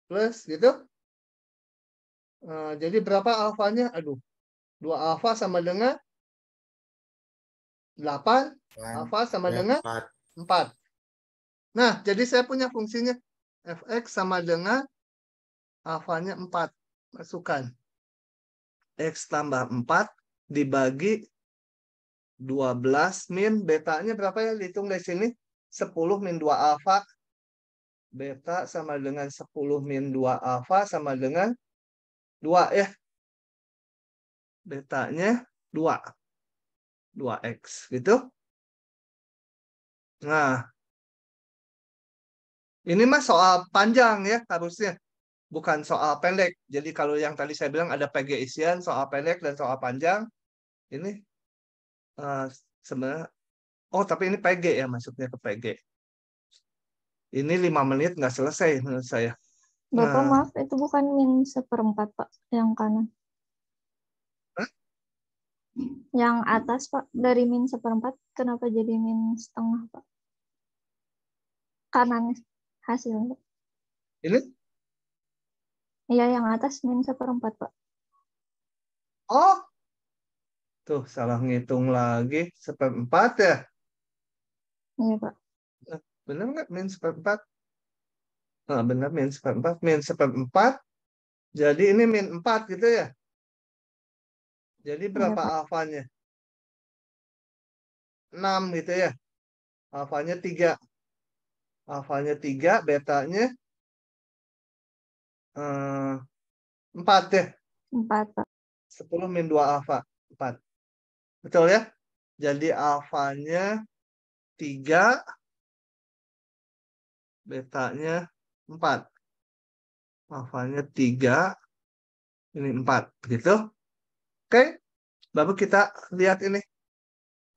Plus gitu. Uh, jadi berapa alfanya? Aduh, dua alfa sama dengan 8, alfa sama 4. Ya, dengan 4. Nah, jadi saya punya fungsinya fx sama dengan hafalnya 4. Masukkan. X tambah 4 dibagi 12 min betanya berapa ya? Dihitung dari sini. 10 min 2 alfa. Beta sama dengan 10 min 2 alfa sama dengan 2 ya. Betanya 2. 2x gitu. Nah, ini mah soal panjang ya harusnya bukan soal pendek. Jadi kalau yang tadi saya bilang ada PG isian soal pendek dan soal panjang, ini uh, sebenarnya oh tapi ini PG ya masuknya ke PG. Ini lima menit nggak selesai menurut saya. Bapak nah, maaf itu bukan min seperempat pak yang kanan. Yang atas pak dari min seperempat kenapa jadi min setengah pak? Kanan hasilnya. Ini? Iya, yang atas min seperempat, Pak. Oh. Tuh, salah ngitung lagi. Seperempat ya? Iya, Pak. Eh, benar nggak min seperempat? Nah, benar min seperempat. Min seperempat. Jadi ini min empat gitu ya? Jadi iya, berapa iya, alfanya? 6 gitu ya. Alfanya tiga. Alfanya tiga. betanya Eh, empat deh. Ya? Empat, Sepuluh min dua alfa. Empat. Betul ya? Jadi alfanya tiga, betanya empat. Alfanya tiga, ini empat. Begitu? Oke? Baru kita lihat ini.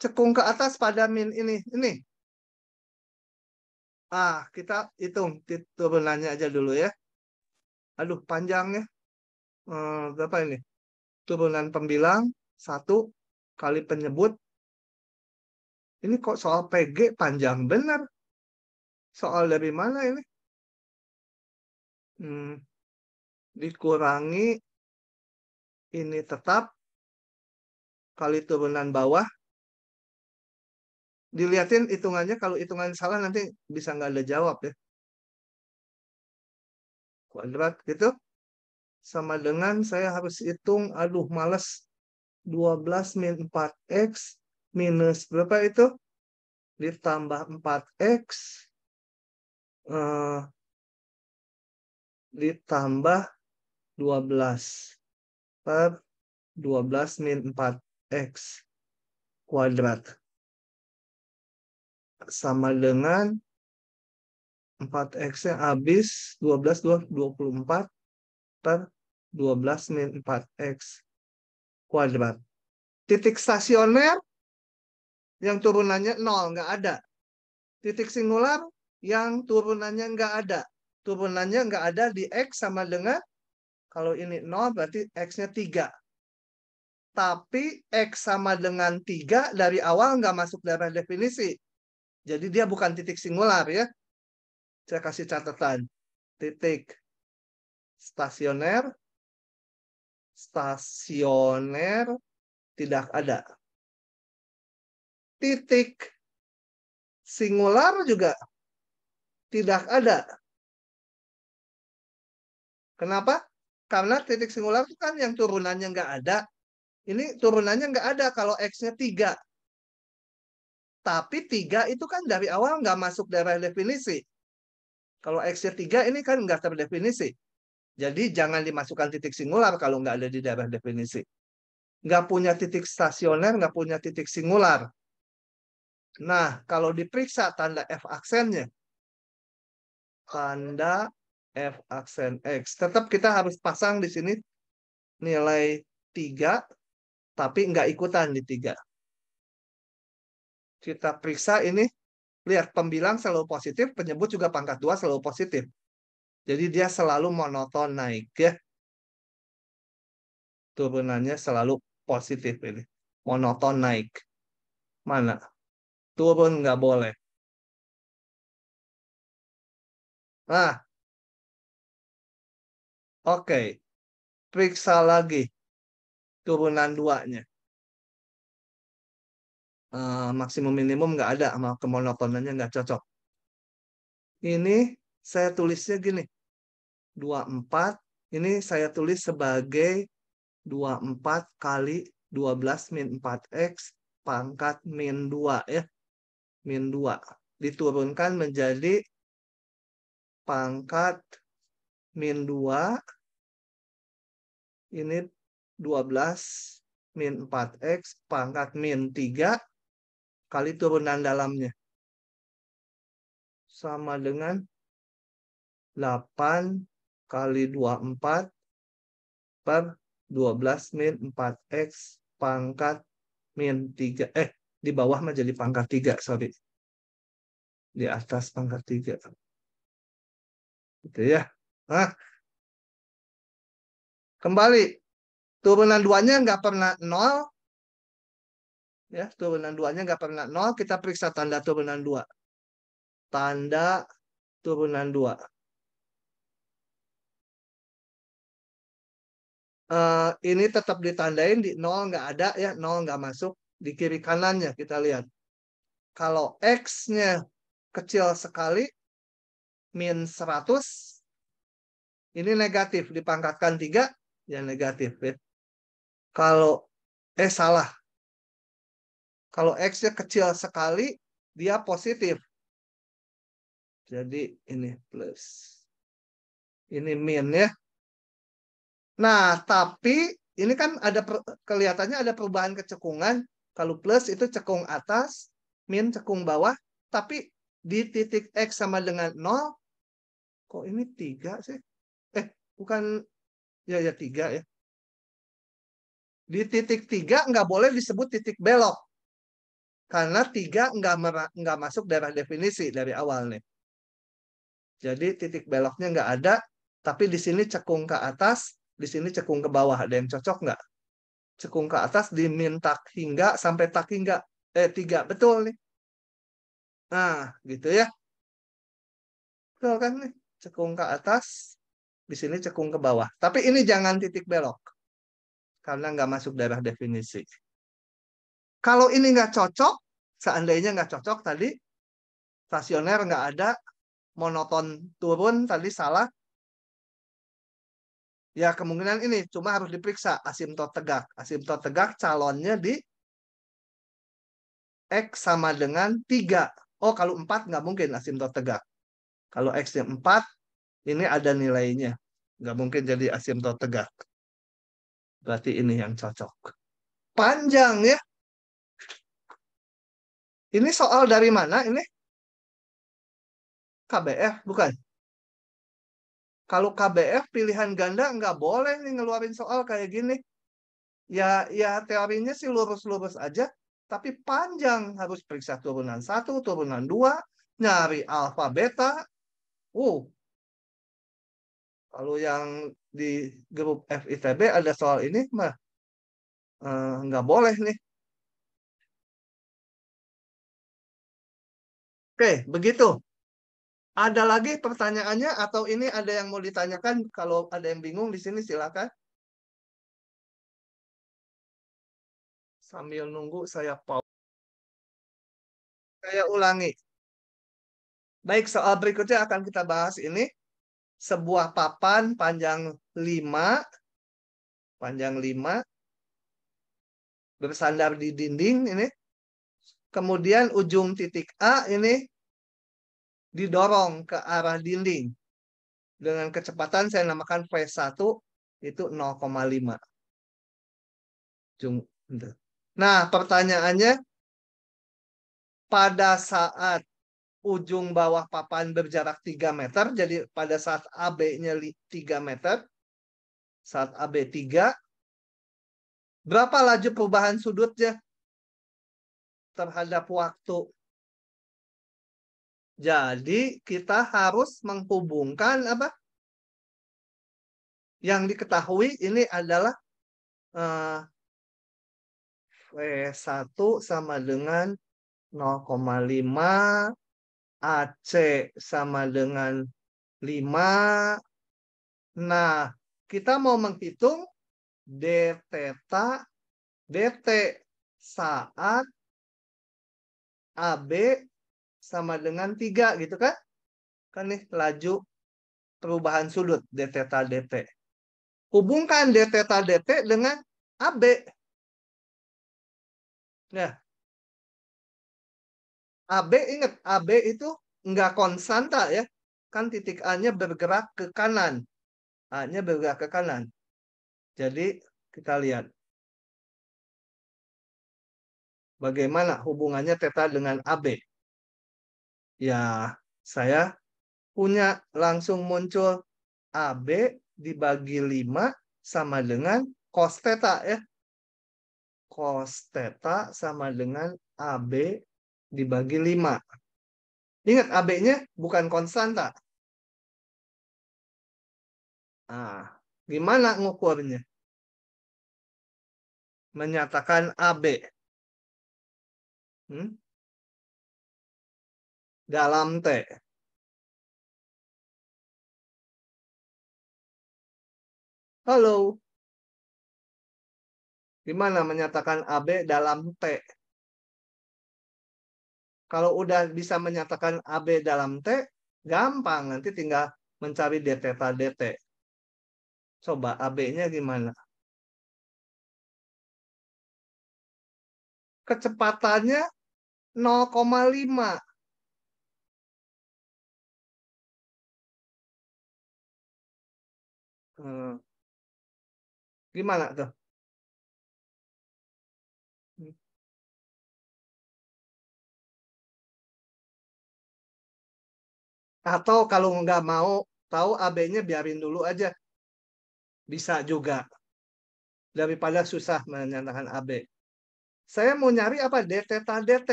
Cekung ke atas pada min ini. Ini. Ah, kita hitung. Turunannya aja dulu ya aduh panjangnya eh, berapa ini turunan pembilang satu kali penyebut ini kok soal PG panjang benar soal dari mana ini hmm, dikurangi ini tetap kali turunan bawah dilihatin hitungannya kalau hitungan salah nanti bisa nggak ada jawab ya kuadrat gitu sama dengan saya harus hitung aduh males 12 min 4x minus berapa itu ditambah 4x uh, eh, ditambah 12 per 12 min 4x kuadrat sama dengan 4X-nya habis 12, 24 per 12 min 4X kuadrat. Titik stasioner yang turunannya 0, nggak ada. Titik singular yang turunannya nggak ada. Turunannya nggak ada di X sama dengan, kalau ini 0 berarti X-nya 3. Tapi X sama dengan 3 dari awal nggak masuk dalam definisi. Jadi dia bukan titik singular ya saya kasih catatan. Titik stasioner, stasioner tidak ada. Titik singular juga tidak ada. Kenapa? Karena titik singular itu kan yang turunannya nggak ada. Ini turunannya nggak ada kalau X-nya tiga Tapi tiga itu kan dari awal nggak masuk daerah definisi. Kalau x 3 ini kan nggak terdefinisi. Jadi jangan dimasukkan titik singular kalau nggak ada di daerah definisi. Nggak punya titik stasioner, nggak punya titik singular. Nah, kalau diperiksa tanda F aksennya, tanda F aksen X. Tetap kita harus pasang di sini nilai 3, tapi nggak ikutan di 3. Kita periksa ini lihat pembilang selalu positif, penyebut juga pangkat dua selalu positif. Jadi dia selalu monoton naik ya. Turunannya selalu positif ini. Monoton naik. Mana? Turun nggak boleh. Nah, oke. Okay. Periksa lagi turunan duanya. Eh, maksimum minimum nggak ada sama kemonotonannya nggak cocok. Ini saya tulisnya gini. 24 ini saya tulis sebagai 24 kali 12 min 4x pangkat min 2 ya. Min 2 diturunkan menjadi pangkat min 2 ini 12 min 4x pangkat min 3 kali turunan dalamnya. Sama dengan 8 kali 24 per 12 min 4x pangkat min 3. Eh, di bawah mah jadi pangkat 3, sorry. Di atas pangkat 3. Gitu ya. Nah, kembali. Turunan duanya nggak pernah nol, ya turunan duanya nggak pernah nol kita periksa tanda turunan dua tanda turunan dua uh, ini tetap ditandain di nol nggak ada ya nol nggak masuk di kiri kanannya kita lihat kalau x-nya kecil sekali min 100 ini negatif dipangkatkan tiga ya negatif ya kalau eh salah kalau X-nya kecil sekali, dia positif. Jadi ini plus. Ini min ya. Nah, tapi ini kan ada kelihatannya ada perubahan kecekungan. Kalau plus itu cekung atas, min cekung bawah. Tapi di titik X sama dengan 0, kok ini 3 sih? Eh, bukan, ya ya 3 ya. Di titik 3 nggak boleh disebut titik belok. Karena tiga nggak nggak masuk daerah definisi dari awal nih. Jadi titik beloknya nggak ada, tapi di sini cekung ke atas, di sini cekung ke bawah. Ada yang cocok nggak? Cekung ke atas diminta hingga sampai tak hingga eh tiga betul nih. Nah, gitu ya. Betul kan nih? Cekung ke atas, di sini cekung ke bawah. Tapi ini jangan titik belok karena nggak masuk daerah definisi. Kalau ini nggak cocok, seandainya nggak cocok tadi, stasioner nggak ada, monoton turun tadi salah, ya kemungkinan ini cuma harus diperiksa asimtot tegak. Asimtot tegak calonnya di X sama dengan 3. Oh, kalau 4 nggak mungkin asimtot tegak. Kalau X-nya 4, ini ada nilainya. Nggak mungkin jadi asimtot tegak. Berarti ini yang cocok. Panjang ya. Ini soal dari mana ini? KBF bukan? Kalau KBF pilihan ganda nggak boleh nih ngeluarin soal kayak gini. Ya ya teorinya sih lurus-lurus aja, tapi panjang harus periksa turunan satu, turunan dua, nyari alfa beta. Uh. Kalau yang di grup FITB ada soal ini mah eh, nggak boleh nih Oke, begitu. Ada lagi pertanyaannya atau ini ada yang mau ditanyakan? Kalau ada yang bingung di sini silakan. Sambil nunggu saya pause. Saya ulangi. Baik, soal berikutnya akan kita bahas ini. Sebuah papan panjang 5 panjang 5 bersandar di dinding ini. Kemudian ujung titik A ini didorong ke arah dinding dengan kecepatan saya namakan V1 itu 0,5. Nah, pertanyaannya pada saat ujung bawah papan berjarak 3 meter, jadi pada saat AB-nya 3 meter, saat AB 3, berapa laju perubahan sudutnya terhadap waktu jadi kita harus menghubungkan apa? Yang diketahui ini adalah v eh, 1 sama dengan 0,5 AC sama dengan 5. Nah, kita mau menghitung d theta dt saat AB sama dengan 3 gitu kan? Kan nih laju perubahan sudut d theta dt. Hubungkan d theta dt dengan AB. Nah, AB ingat AB itu nggak konstanta ya. Kan titik A-nya bergerak ke kanan. A-nya bergerak ke kanan. Jadi kita lihat. Bagaimana hubungannya theta dengan AB? ya saya punya langsung muncul AB dibagi 5 sama dengan cos theta ya. Cos theta sama dengan AB dibagi 5. Ingat AB-nya bukan konstanta. Ah, gimana ngukurnya? Menyatakan AB. Hmm? dalam t, Halo. Gimana menyatakan AB dalam T? Kalau udah bisa menyatakan AB dalam T, gampang. Nanti tinggal mencari dt dt. Coba AB-nya gimana? Kecepatannya 0,5. Gimana eh, tuh? Hmm. Atau kalau nggak mau tahu AB-nya biarin dulu aja. Bisa juga. Daripada susah menyatakan AB. Saya mau nyari apa? dt theta DT.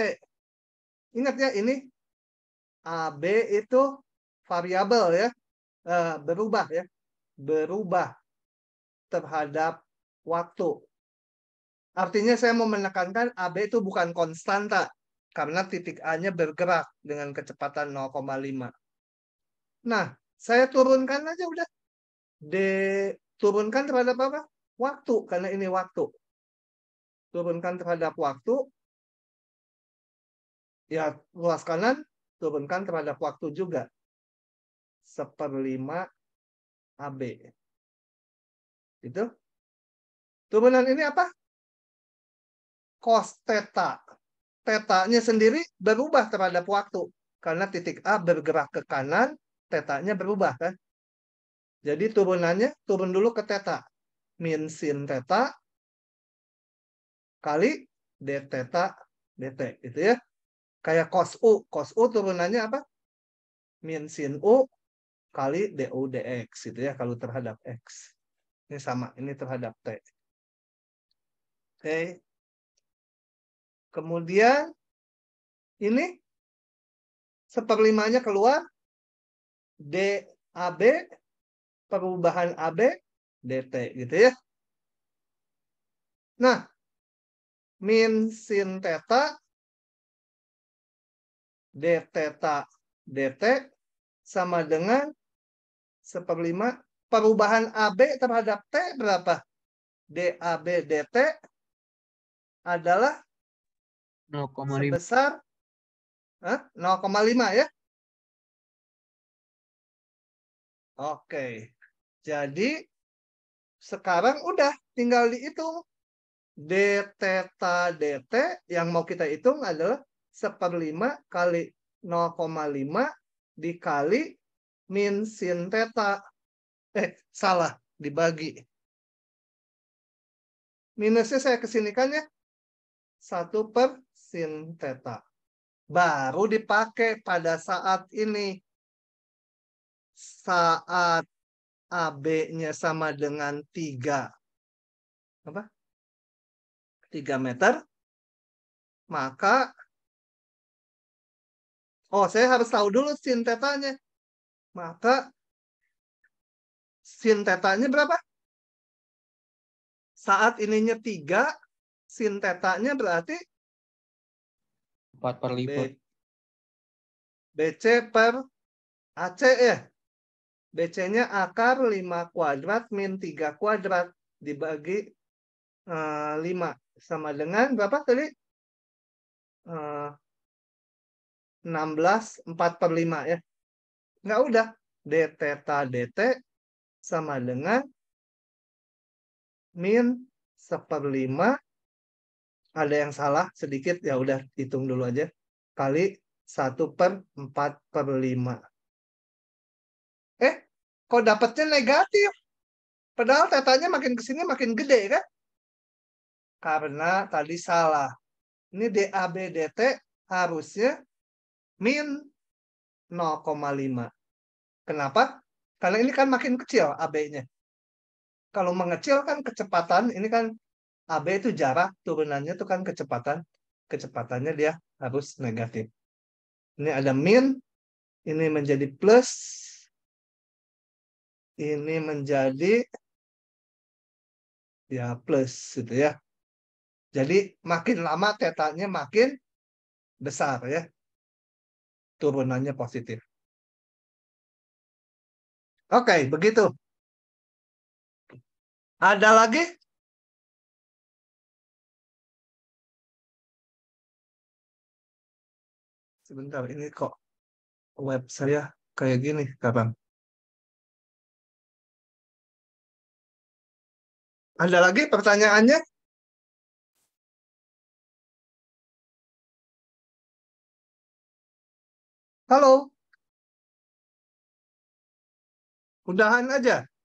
Ingat ya ini AB itu variabel ya. Eh, berubah ya berubah terhadap waktu. Artinya saya mau menekankan AB itu bukan konstanta karena titik A-nya bergerak dengan kecepatan 0,5. Nah, saya turunkan aja udah. D turunkan terhadap apa? Waktu, karena ini waktu. Turunkan terhadap waktu, ya luas kanan, turunkan terhadap waktu juga. Seperlima AB. Itu. Turunan ini apa? Cos theta. Tetanya sendiri berubah terhadap waktu. Karena titik A bergerak ke kanan, tetanya berubah kan. Jadi turunannya turun dulu ke teta, Min sin teta kali d teta, dt gitu ya. Kayak cos u, cos u turunannya apa? Min sin u kali DU DX gitu ya kalau terhadap X. Ini sama, ini terhadap T. Oke. Kemudian ini seperlimanya keluar DAB perubahan AB DT gitu ya. Nah, min sin theta d theta dt sama dengan seperlima. Perubahan AB terhadap T berapa? DAB DT adalah 0,5 besar. 0,5 ya. Oke. Jadi sekarang udah tinggal dihitung d theta dt yang mau kita hitung adalah seperlima kali 0,5 dikali min sin teta eh salah dibagi minusnya saya kesinikan ya satu per sin teta baru dipakai pada saat ini saat AB-nya sama dengan 3 apa 3 meter maka oh saya harus tahu dulu sin tetanya maka sin tetanya berapa? Saat ininya 3, sin tetanya berarti 4 per lipat. BC per AC ya. BC-nya akar 5 kuadrat min 3 kuadrat dibagi 5. Eh, Sama dengan berapa tadi? 16, eh, 4 per 5 ya nggak udah d dt sama dengan min seperlima ada yang salah sedikit ya udah hitung dulu aja kali satu per empat per 5. Eh, kok dapetnya negatif? Padahal tetanya makin kesini makin gede kan? Karena tadi salah. Ini dabdt harusnya min 0,5. Kenapa? Karena ini kan makin kecil AB-nya. Kalau mengecilkan kecepatan, ini kan AB itu jarak, turunannya itu kan kecepatan. Kecepatannya dia harus negatif. Ini ada min, ini menjadi plus, ini menjadi ya plus gitu ya. Jadi makin lama tetanya makin besar ya turunannya positif. Oke, okay, begitu. Ada lagi? Sebentar, ini kok web saya kayak gini sekarang. Ada lagi pertanyaannya? Halo. Undangan aja.